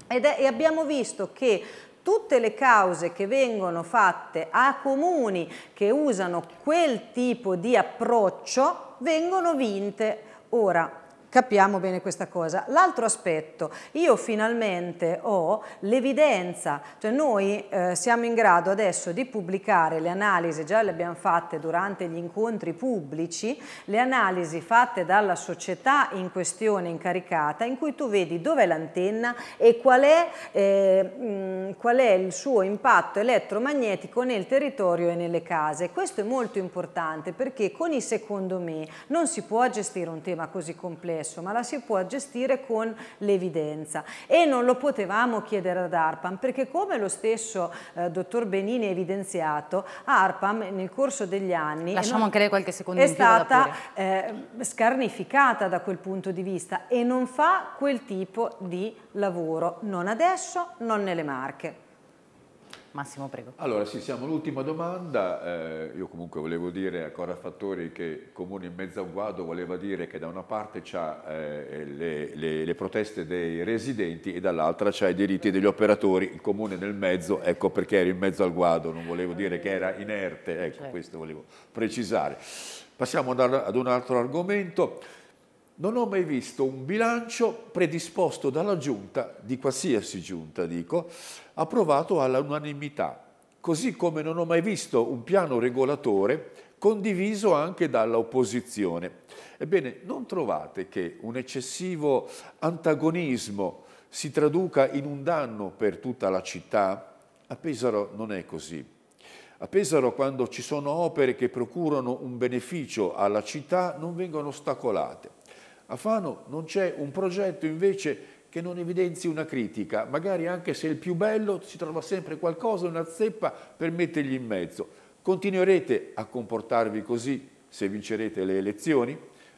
ed è, e abbiamo visto che tutte le cause che vengono fatte a comuni che usano quel tipo di approccio vengono vinte. Ora, capiamo bene questa cosa. L'altro aspetto, io finalmente ho l'evidenza, cioè noi eh, siamo in grado adesso di pubblicare le analisi, già le abbiamo fatte durante gli incontri pubblici, le analisi fatte dalla società in questione incaricata in cui tu vedi dov'è l'antenna e qual è, eh, qual è il suo impatto elettromagnetico nel territorio e nelle case. Questo è molto importante perché con i secondo me non si può gestire un tema così complesso stesso, ma la si può gestire con l'evidenza. E non lo potevamo chiedere ad ARPAM perché come lo stesso eh, dottor Benini ha evidenziato, ARPAM nel corso degli anni è stata eh, scarnificata da quel punto di vista e non fa quel tipo di lavoro, non adesso, non nelle marche. Massimo, prego. Allora, sì, siamo all'ultima domanda. Eh, io comunque volevo dire a Cora Fattori che Comune in mezzo a guado voleva dire che da una parte c'ha eh, le, le, le, proteste dei residenti e dall'altra c'ha i diritti degli operatori, il Comune nel mezzo, ecco perché era in mezzo al guado, non volevo dire che era inerte, ecco certo. questo volevo precisare. Passiamo ad un altro argomento. Non ho mai visto un bilancio predisposto dalla giunta, di qualsiasi giunta dico, approvato all'unanimità, così come non ho mai visto un piano regolatore condiviso anche dall'opposizione. Ebbene, non trovate che un eccessivo antagonismo si traduca in un danno per tutta la città? A Pesaro non è così. A Pesaro quando ci sono opere che procurano un beneficio alla città non vengono ostacolate. A Fano non c'è un progetto invece che non evidenzi una critica, magari anche se è il più bello si trova sempre qualcosa, una zeppa per mettergli in mezzo. Continuerete a comportarvi così se vincerete le elezioni?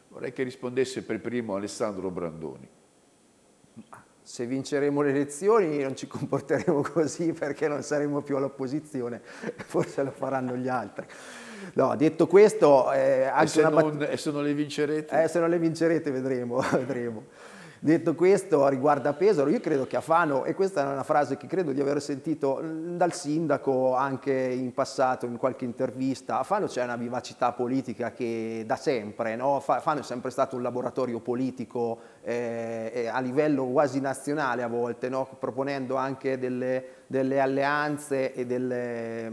Vorrei che rispondesse per primo Alessandro Brandoni. Se vinceremo le elezioni non ci comporteremo così perché non saremo più all'opposizione, forse lo faranno gli altri. No, detto questo... Eh, e, se non, e, se non, le vincerete? Eh, se non le vincerete vedremo. vedremo. Detto questo, riguarda Pesaro, io credo che a Fano, e questa è una frase che credo di aver sentito dal sindaco anche in passato, in qualche intervista, a Fano c'è una vivacità politica che da sempre, no? Fano è sempre stato un laboratorio politico eh, a livello quasi nazionale a volte, no? proponendo anche delle, delle alleanze e delle,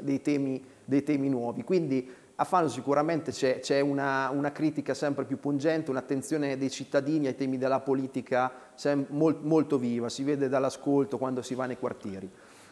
dei, temi, dei temi nuovi. Quindi a Fano sicuramente c'è, una, una, critica sempre più pungente, un'attenzione dei cittadini ai temi della politica molt, molto viva, si vede dall'ascolto quando si va nei quartieri.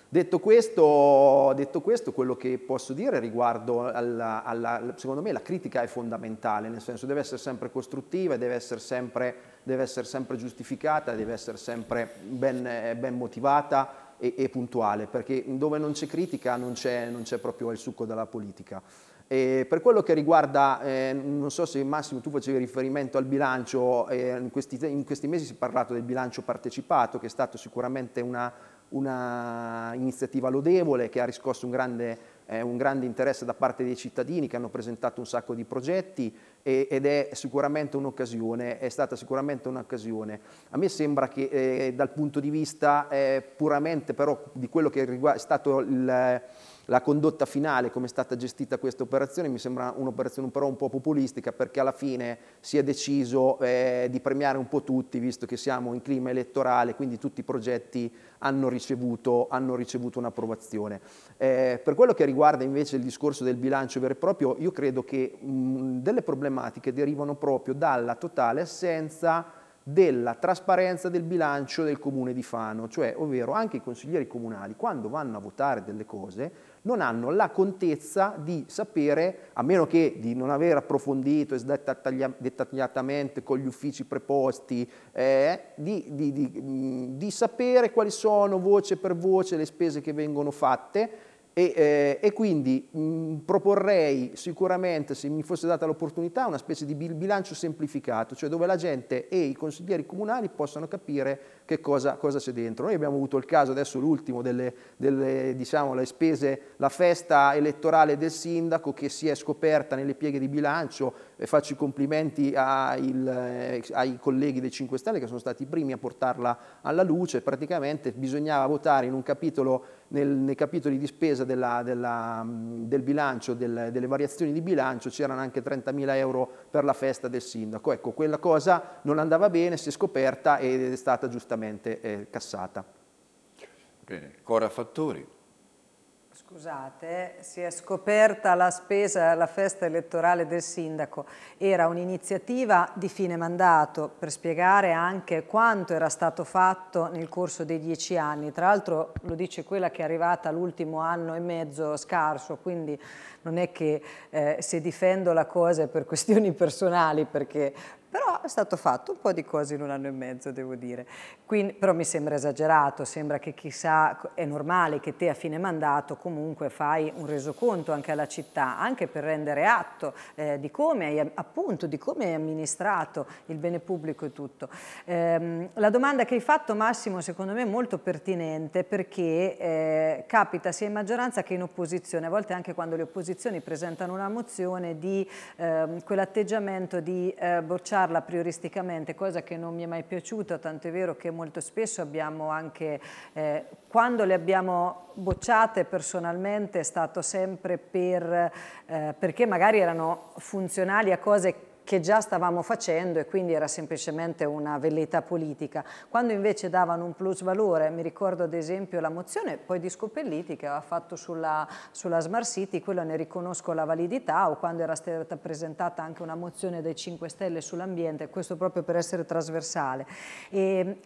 Detto questo, detto questo quello che posso dire riguardo alla, alla, secondo me la critica è fondamentale, nel senso deve essere sempre costruttiva, deve essere sempre, deve essere sempre giustificata, deve essere sempre ben, ben motivata, e, puntuale, perché dove non c'è critica non c'è, proprio il succo della politica. E per quello che riguarda, eh, non so se Massimo tu facevi riferimento al bilancio, eh, in, questi, in, questi, mesi si è parlato del bilancio partecipato che è stata sicuramente una, una, iniziativa lodevole che ha riscosso un grande, eh, un grande, interesse da parte dei cittadini che hanno presentato un sacco di progetti e, ed è sicuramente un'occasione, è stata sicuramente un'occasione. A me sembra che eh, dal punto di vista eh, puramente però di quello che riguarda, è stato il la condotta finale, come è stata gestita questa operazione, mi sembra un'operazione però un po' populistica perché alla fine si è deciso eh, di premiare un po' tutti, visto che siamo in clima elettorale, quindi tutti i progetti hanno ricevuto, hanno ricevuto un'approvazione. Eh, per quello che riguarda invece il discorso del bilancio vero e proprio, io credo che mh, mm, delle problematiche derivano proprio dalla totale assenza della trasparenza del bilancio del comune di Fano, cioè ovvero anche i consiglieri comunali quando vanno a votare delle cose non hanno la contezza di sapere, a meno che di non aver approfondito e dettagliatamente con gli uffici preposti, eh, di, di, di, di sapere quali sono voce per voce le spese che vengono fatte, e, eh, e, quindi mh, mm, proporrei sicuramente, se mi fosse data l'opportunità, una specie di bilancio semplificato, cioè dove la gente e i consiglieri comunali possano capire che cosa, cosa c'è dentro. Noi abbiamo avuto il caso adesso l'ultimo delle, delle diciamo, le spese, la festa elettorale del sindaco che si è scoperta nelle pieghe di bilancio e faccio i complimenti il, eh, ai colleghi dei 5 Stelle che sono stati i primi a portarla alla luce, praticamente bisognava votare in un capitolo, nel, nei capitoli di spesa della, della, del bilancio, del, delle variazioni di bilancio, c'erano anche 30.000 euro per la festa del sindaco. Ecco, quella cosa non andava bene, si è scoperta ed è stata giustamente eh, cassata. Bene. Cora Fattori. Scusate, si è scoperta la spesa alla festa elettorale del sindaco. Era un'iniziativa di fine mandato per spiegare anche quanto era stato fatto nel corso dei dieci anni. Tra l'altro lo dice quella che è arrivata l'ultimo anno e mezzo scarso, quindi non è che eh, se difendo la cosa è per questioni personali, perché però è stato fatto un po' di cose in un anno e mezzo, devo dire. Quindi, però mi sembra esagerato, sembra che chissà, è normale che te a fine mandato comunque fai un resoconto anche alla città, anche per rendere atto eh, di come hai appunto, di come hai amministrato il bene pubblico e tutto. Eh, la domanda che hai fatto Massimo secondo me è molto pertinente perché eh, capita sia in maggioranza che in opposizione, a volte anche quando le opposizioni presentano una mozione di ehm, quell'atteggiamento di eh, bocciare farla prioristicamente, cosa che non mi è mai piaciuta, tanto è vero che molto spesso abbiamo anche, eh, quando le abbiamo bocciate personalmente è stato sempre per, eh, perché magari erano funzionali a cose che già stavamo facendo e quindi era semplicemente una velleità politica. Quando invece davano un plus valore, mi ricordo ad esempio la mozione poi di Scopelliti che aveva fatto sulla, sulla Smart City, quella ne riconosco la validità o quando era stata presentata anche una mozione dei 5 Stelle sull'ambiente, questo proprio per essere trasversale. E,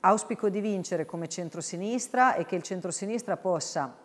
auspico di vincere come centrosinistra e che il centrosinistra possa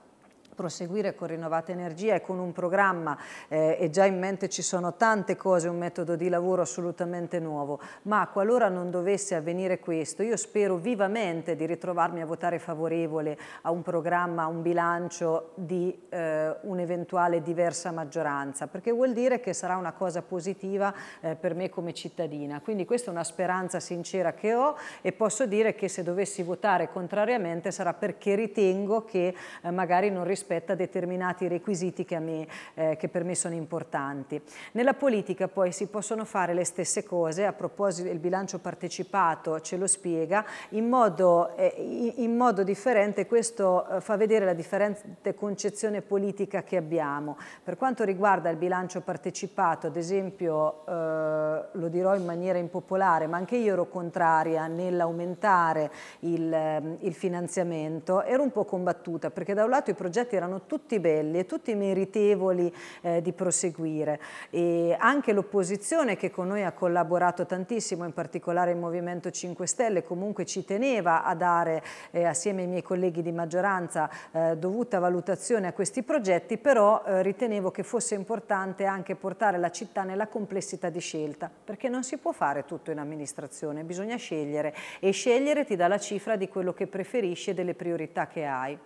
proseguire con rinnovata energia e con un programma eh, e già in mente ci sono tante cose, un metodo di lavoro assolutamente nuovo, ma qualora non dovesse avvenire questo, io spero vivamente di ritrovarmi a votare favorevole a un programma, a un bilancio di eh, un'eventuale diversa maggioranza, perché vuol dire che sarà una cosa positiva eh, per me come cittadina. Quindi questa è una speranza sincera che ho e posso dire che se dovessi votare contrariamente sarà perché ritengo che eh, magari non risponda rispetta determinati requisiti che, me, eh, che, per me sono importanti. Nella politica poi si possono fare le stesse cose, a proposito il bilancio partecipato ce lo spiega, in modo, eh, in modo differente questo eh, fa vedere la differente concezione politica che abbiamo. Per quanto riguarda il bilancio partecipato, ad esempio, eh, lo dirò in maniera impopolare, ma anche io ero contraria nell'aumentare il, ehm, il finanziamento, ero un po' combattuta perché da un lato i progetti erano tutti belli e tutti meritevoli eh, di proseguire e anche l'opposizione che con noi ha collaborato tantissimo, in particolare il Movimento 5 Stelle, comunque ci teneva a dare eh, assieme ai miei colleghi di maggioranza eh, dovuta valutazione a questi progetti, però eh, ritenevo che fosse importante anche portare la città nella complessità di scelta, perché non si può fare tutto in amministrazione, bisogna scegliere e scegliere ti dà la cifra di quello che preferisci e delle priorità che hai.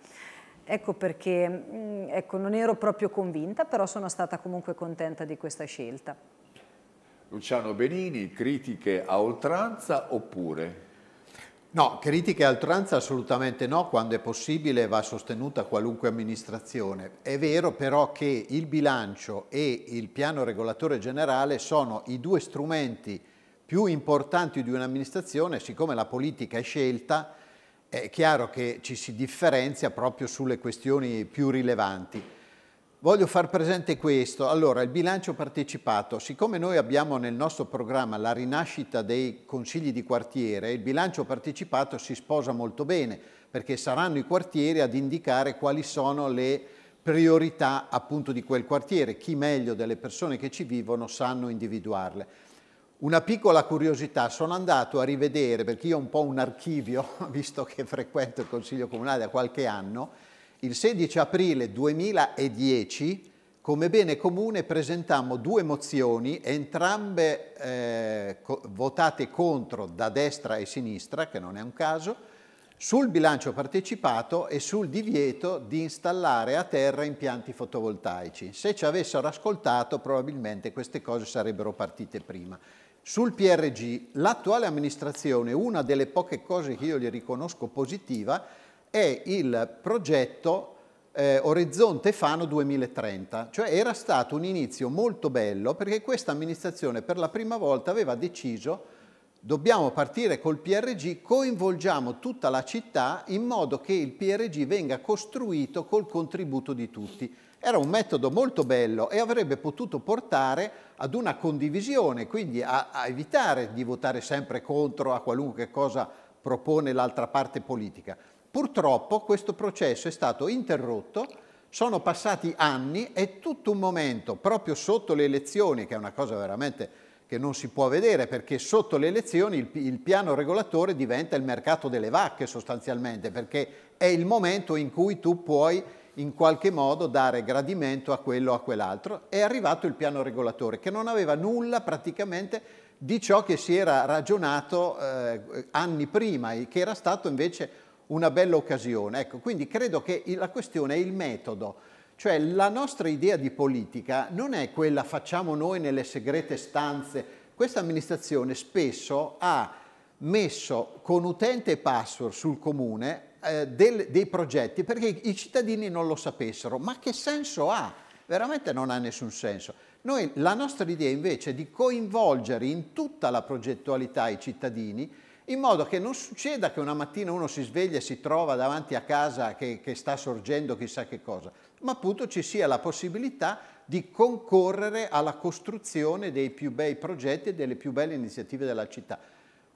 Ecco perché mm, ecco, non ero proprio convinta, però sono stata comunque contenta di questa scelta. Luciano Benini, critiche a oltranza oppure? No, critiche a oltranza assolutamente no, quando è possibile va sostenuta qualunque amministrazione. È vero però che il bilancio e il piano regolatore generale sono i due strumenti più importanti di un'amministrazione, siccome la politica è scelta, è chiaro che ci si differenzia proprio sulle questioni più rilevanti. Voglio far presente questo. Allora, il bilancio partecipato, siccome noi abbiamo nel nostro programma la rinascita dei consigli di quartiere, il bilancio partecipato si sposa molto bene perché saranno i quartieri ad indicare quali sono le priorità appunto di quel quartiere, chi meglio delle persone che ci vivono sanno individuarle. Una piccola curiosità, sono andato a rivedere, perché io ho un po' un archivio, visto che frequento il Consiglio Comunale da qualche anno, il 16 aprile 2010 come bene comune presentammo due mozioni, entrambe eh, votate contro da destra e sinistra, che non è un caso, sul bilancio partecipato e sul divieto di installare a terra impianti fotovoltaici. Se ci avessero ascoltato probabilmente queste cose sarebbero partite prima. Sul PRG l'attuale amministrazione, una delle poche cose che io gli riconosco positiva, è il progetto eh, Orizzonte Fano 2030, cioè era stato un inizio molto bello perché questa amministrazione per la prima volta aveva deciso dobbiamo partire col PRG, coinvolgiamo tutta la città in modo che il PRG venga costruito col contributo di tutti. Era un metodo molto bello e avrebbe potuto portare ad una condivisione, quindi a, a evitare di votare sempre contro a qualunque cosa propone l'altra parte politica. Purtroppo questo processo è stato interrotto, sono passati anni e tutto un momento, proprio sotto le elezioni, che è una cosa veramente che non si può vedere perché sotto le elezioni il, il, piano regolatore diventa il mercato delle vacche sostanzialmente perché è il momento in cui tu puoi in qualche modo dare gradimento a quello o a quell'altro. È arrivato il piano regolatore che non aveva nulla praticamente di ciò che si era ragionato eh, anni prima e che era stato invece una bella occasione. Ecco, quindi credo che la questione è il metodo, cioè la nostra idea di politica non è quella facciamo noi nelle segrete stanze. Questa amministrazione spesso ha messo con utente e password sul comune eh, del, dei progetti perché i cittadini non lo sapessero. Ma che senso ha? Veramente non ha nessun senso. Noi, la nostra idea invece è di coinvolgere in tutta la progettualità i cittadini in modo che non succeda che una mattina uno si sveglia e si trova davanti a casa che, che sta sorgendo chissà che cosa, ma appunto ci sia la possibilità di concorrere alla costruzione dei più bei progetti e delle più belle iniziative della città.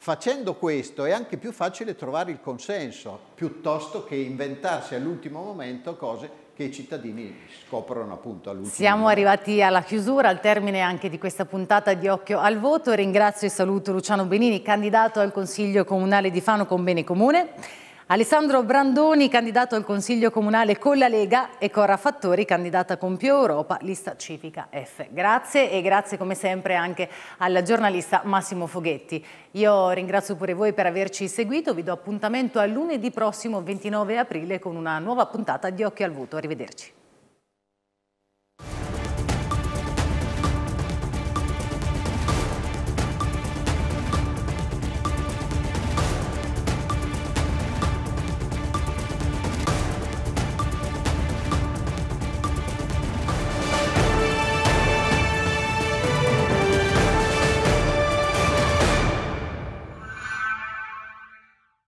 Facendo questo è anche più facile trovare il consenso, piuttosto che inventarsi all'ultimo momento cose che i cittadini scoprono appunto all'ultimo. Siamo momento. arrivati alla chiusura, al termine anche di questa puntata di Occhio al Voto. Ringrazio e saluto Luciano Benini, candidato al Consiglio Comunale di Fano con Bene Comune Alessandro Brandoni, candidato al Consiglio Comunale con la Lega e Cora Fattori, candidata con Più Europa, lista civica F. Grazie e grazie come sempre anche al giornalista Massimo Foghetti. Io ringrazio pure voi per averci seguito, vi do appuntamento a lunedì prossimo 29 aprile con una nuova puntata di Occhio al Voto. Arrivederci.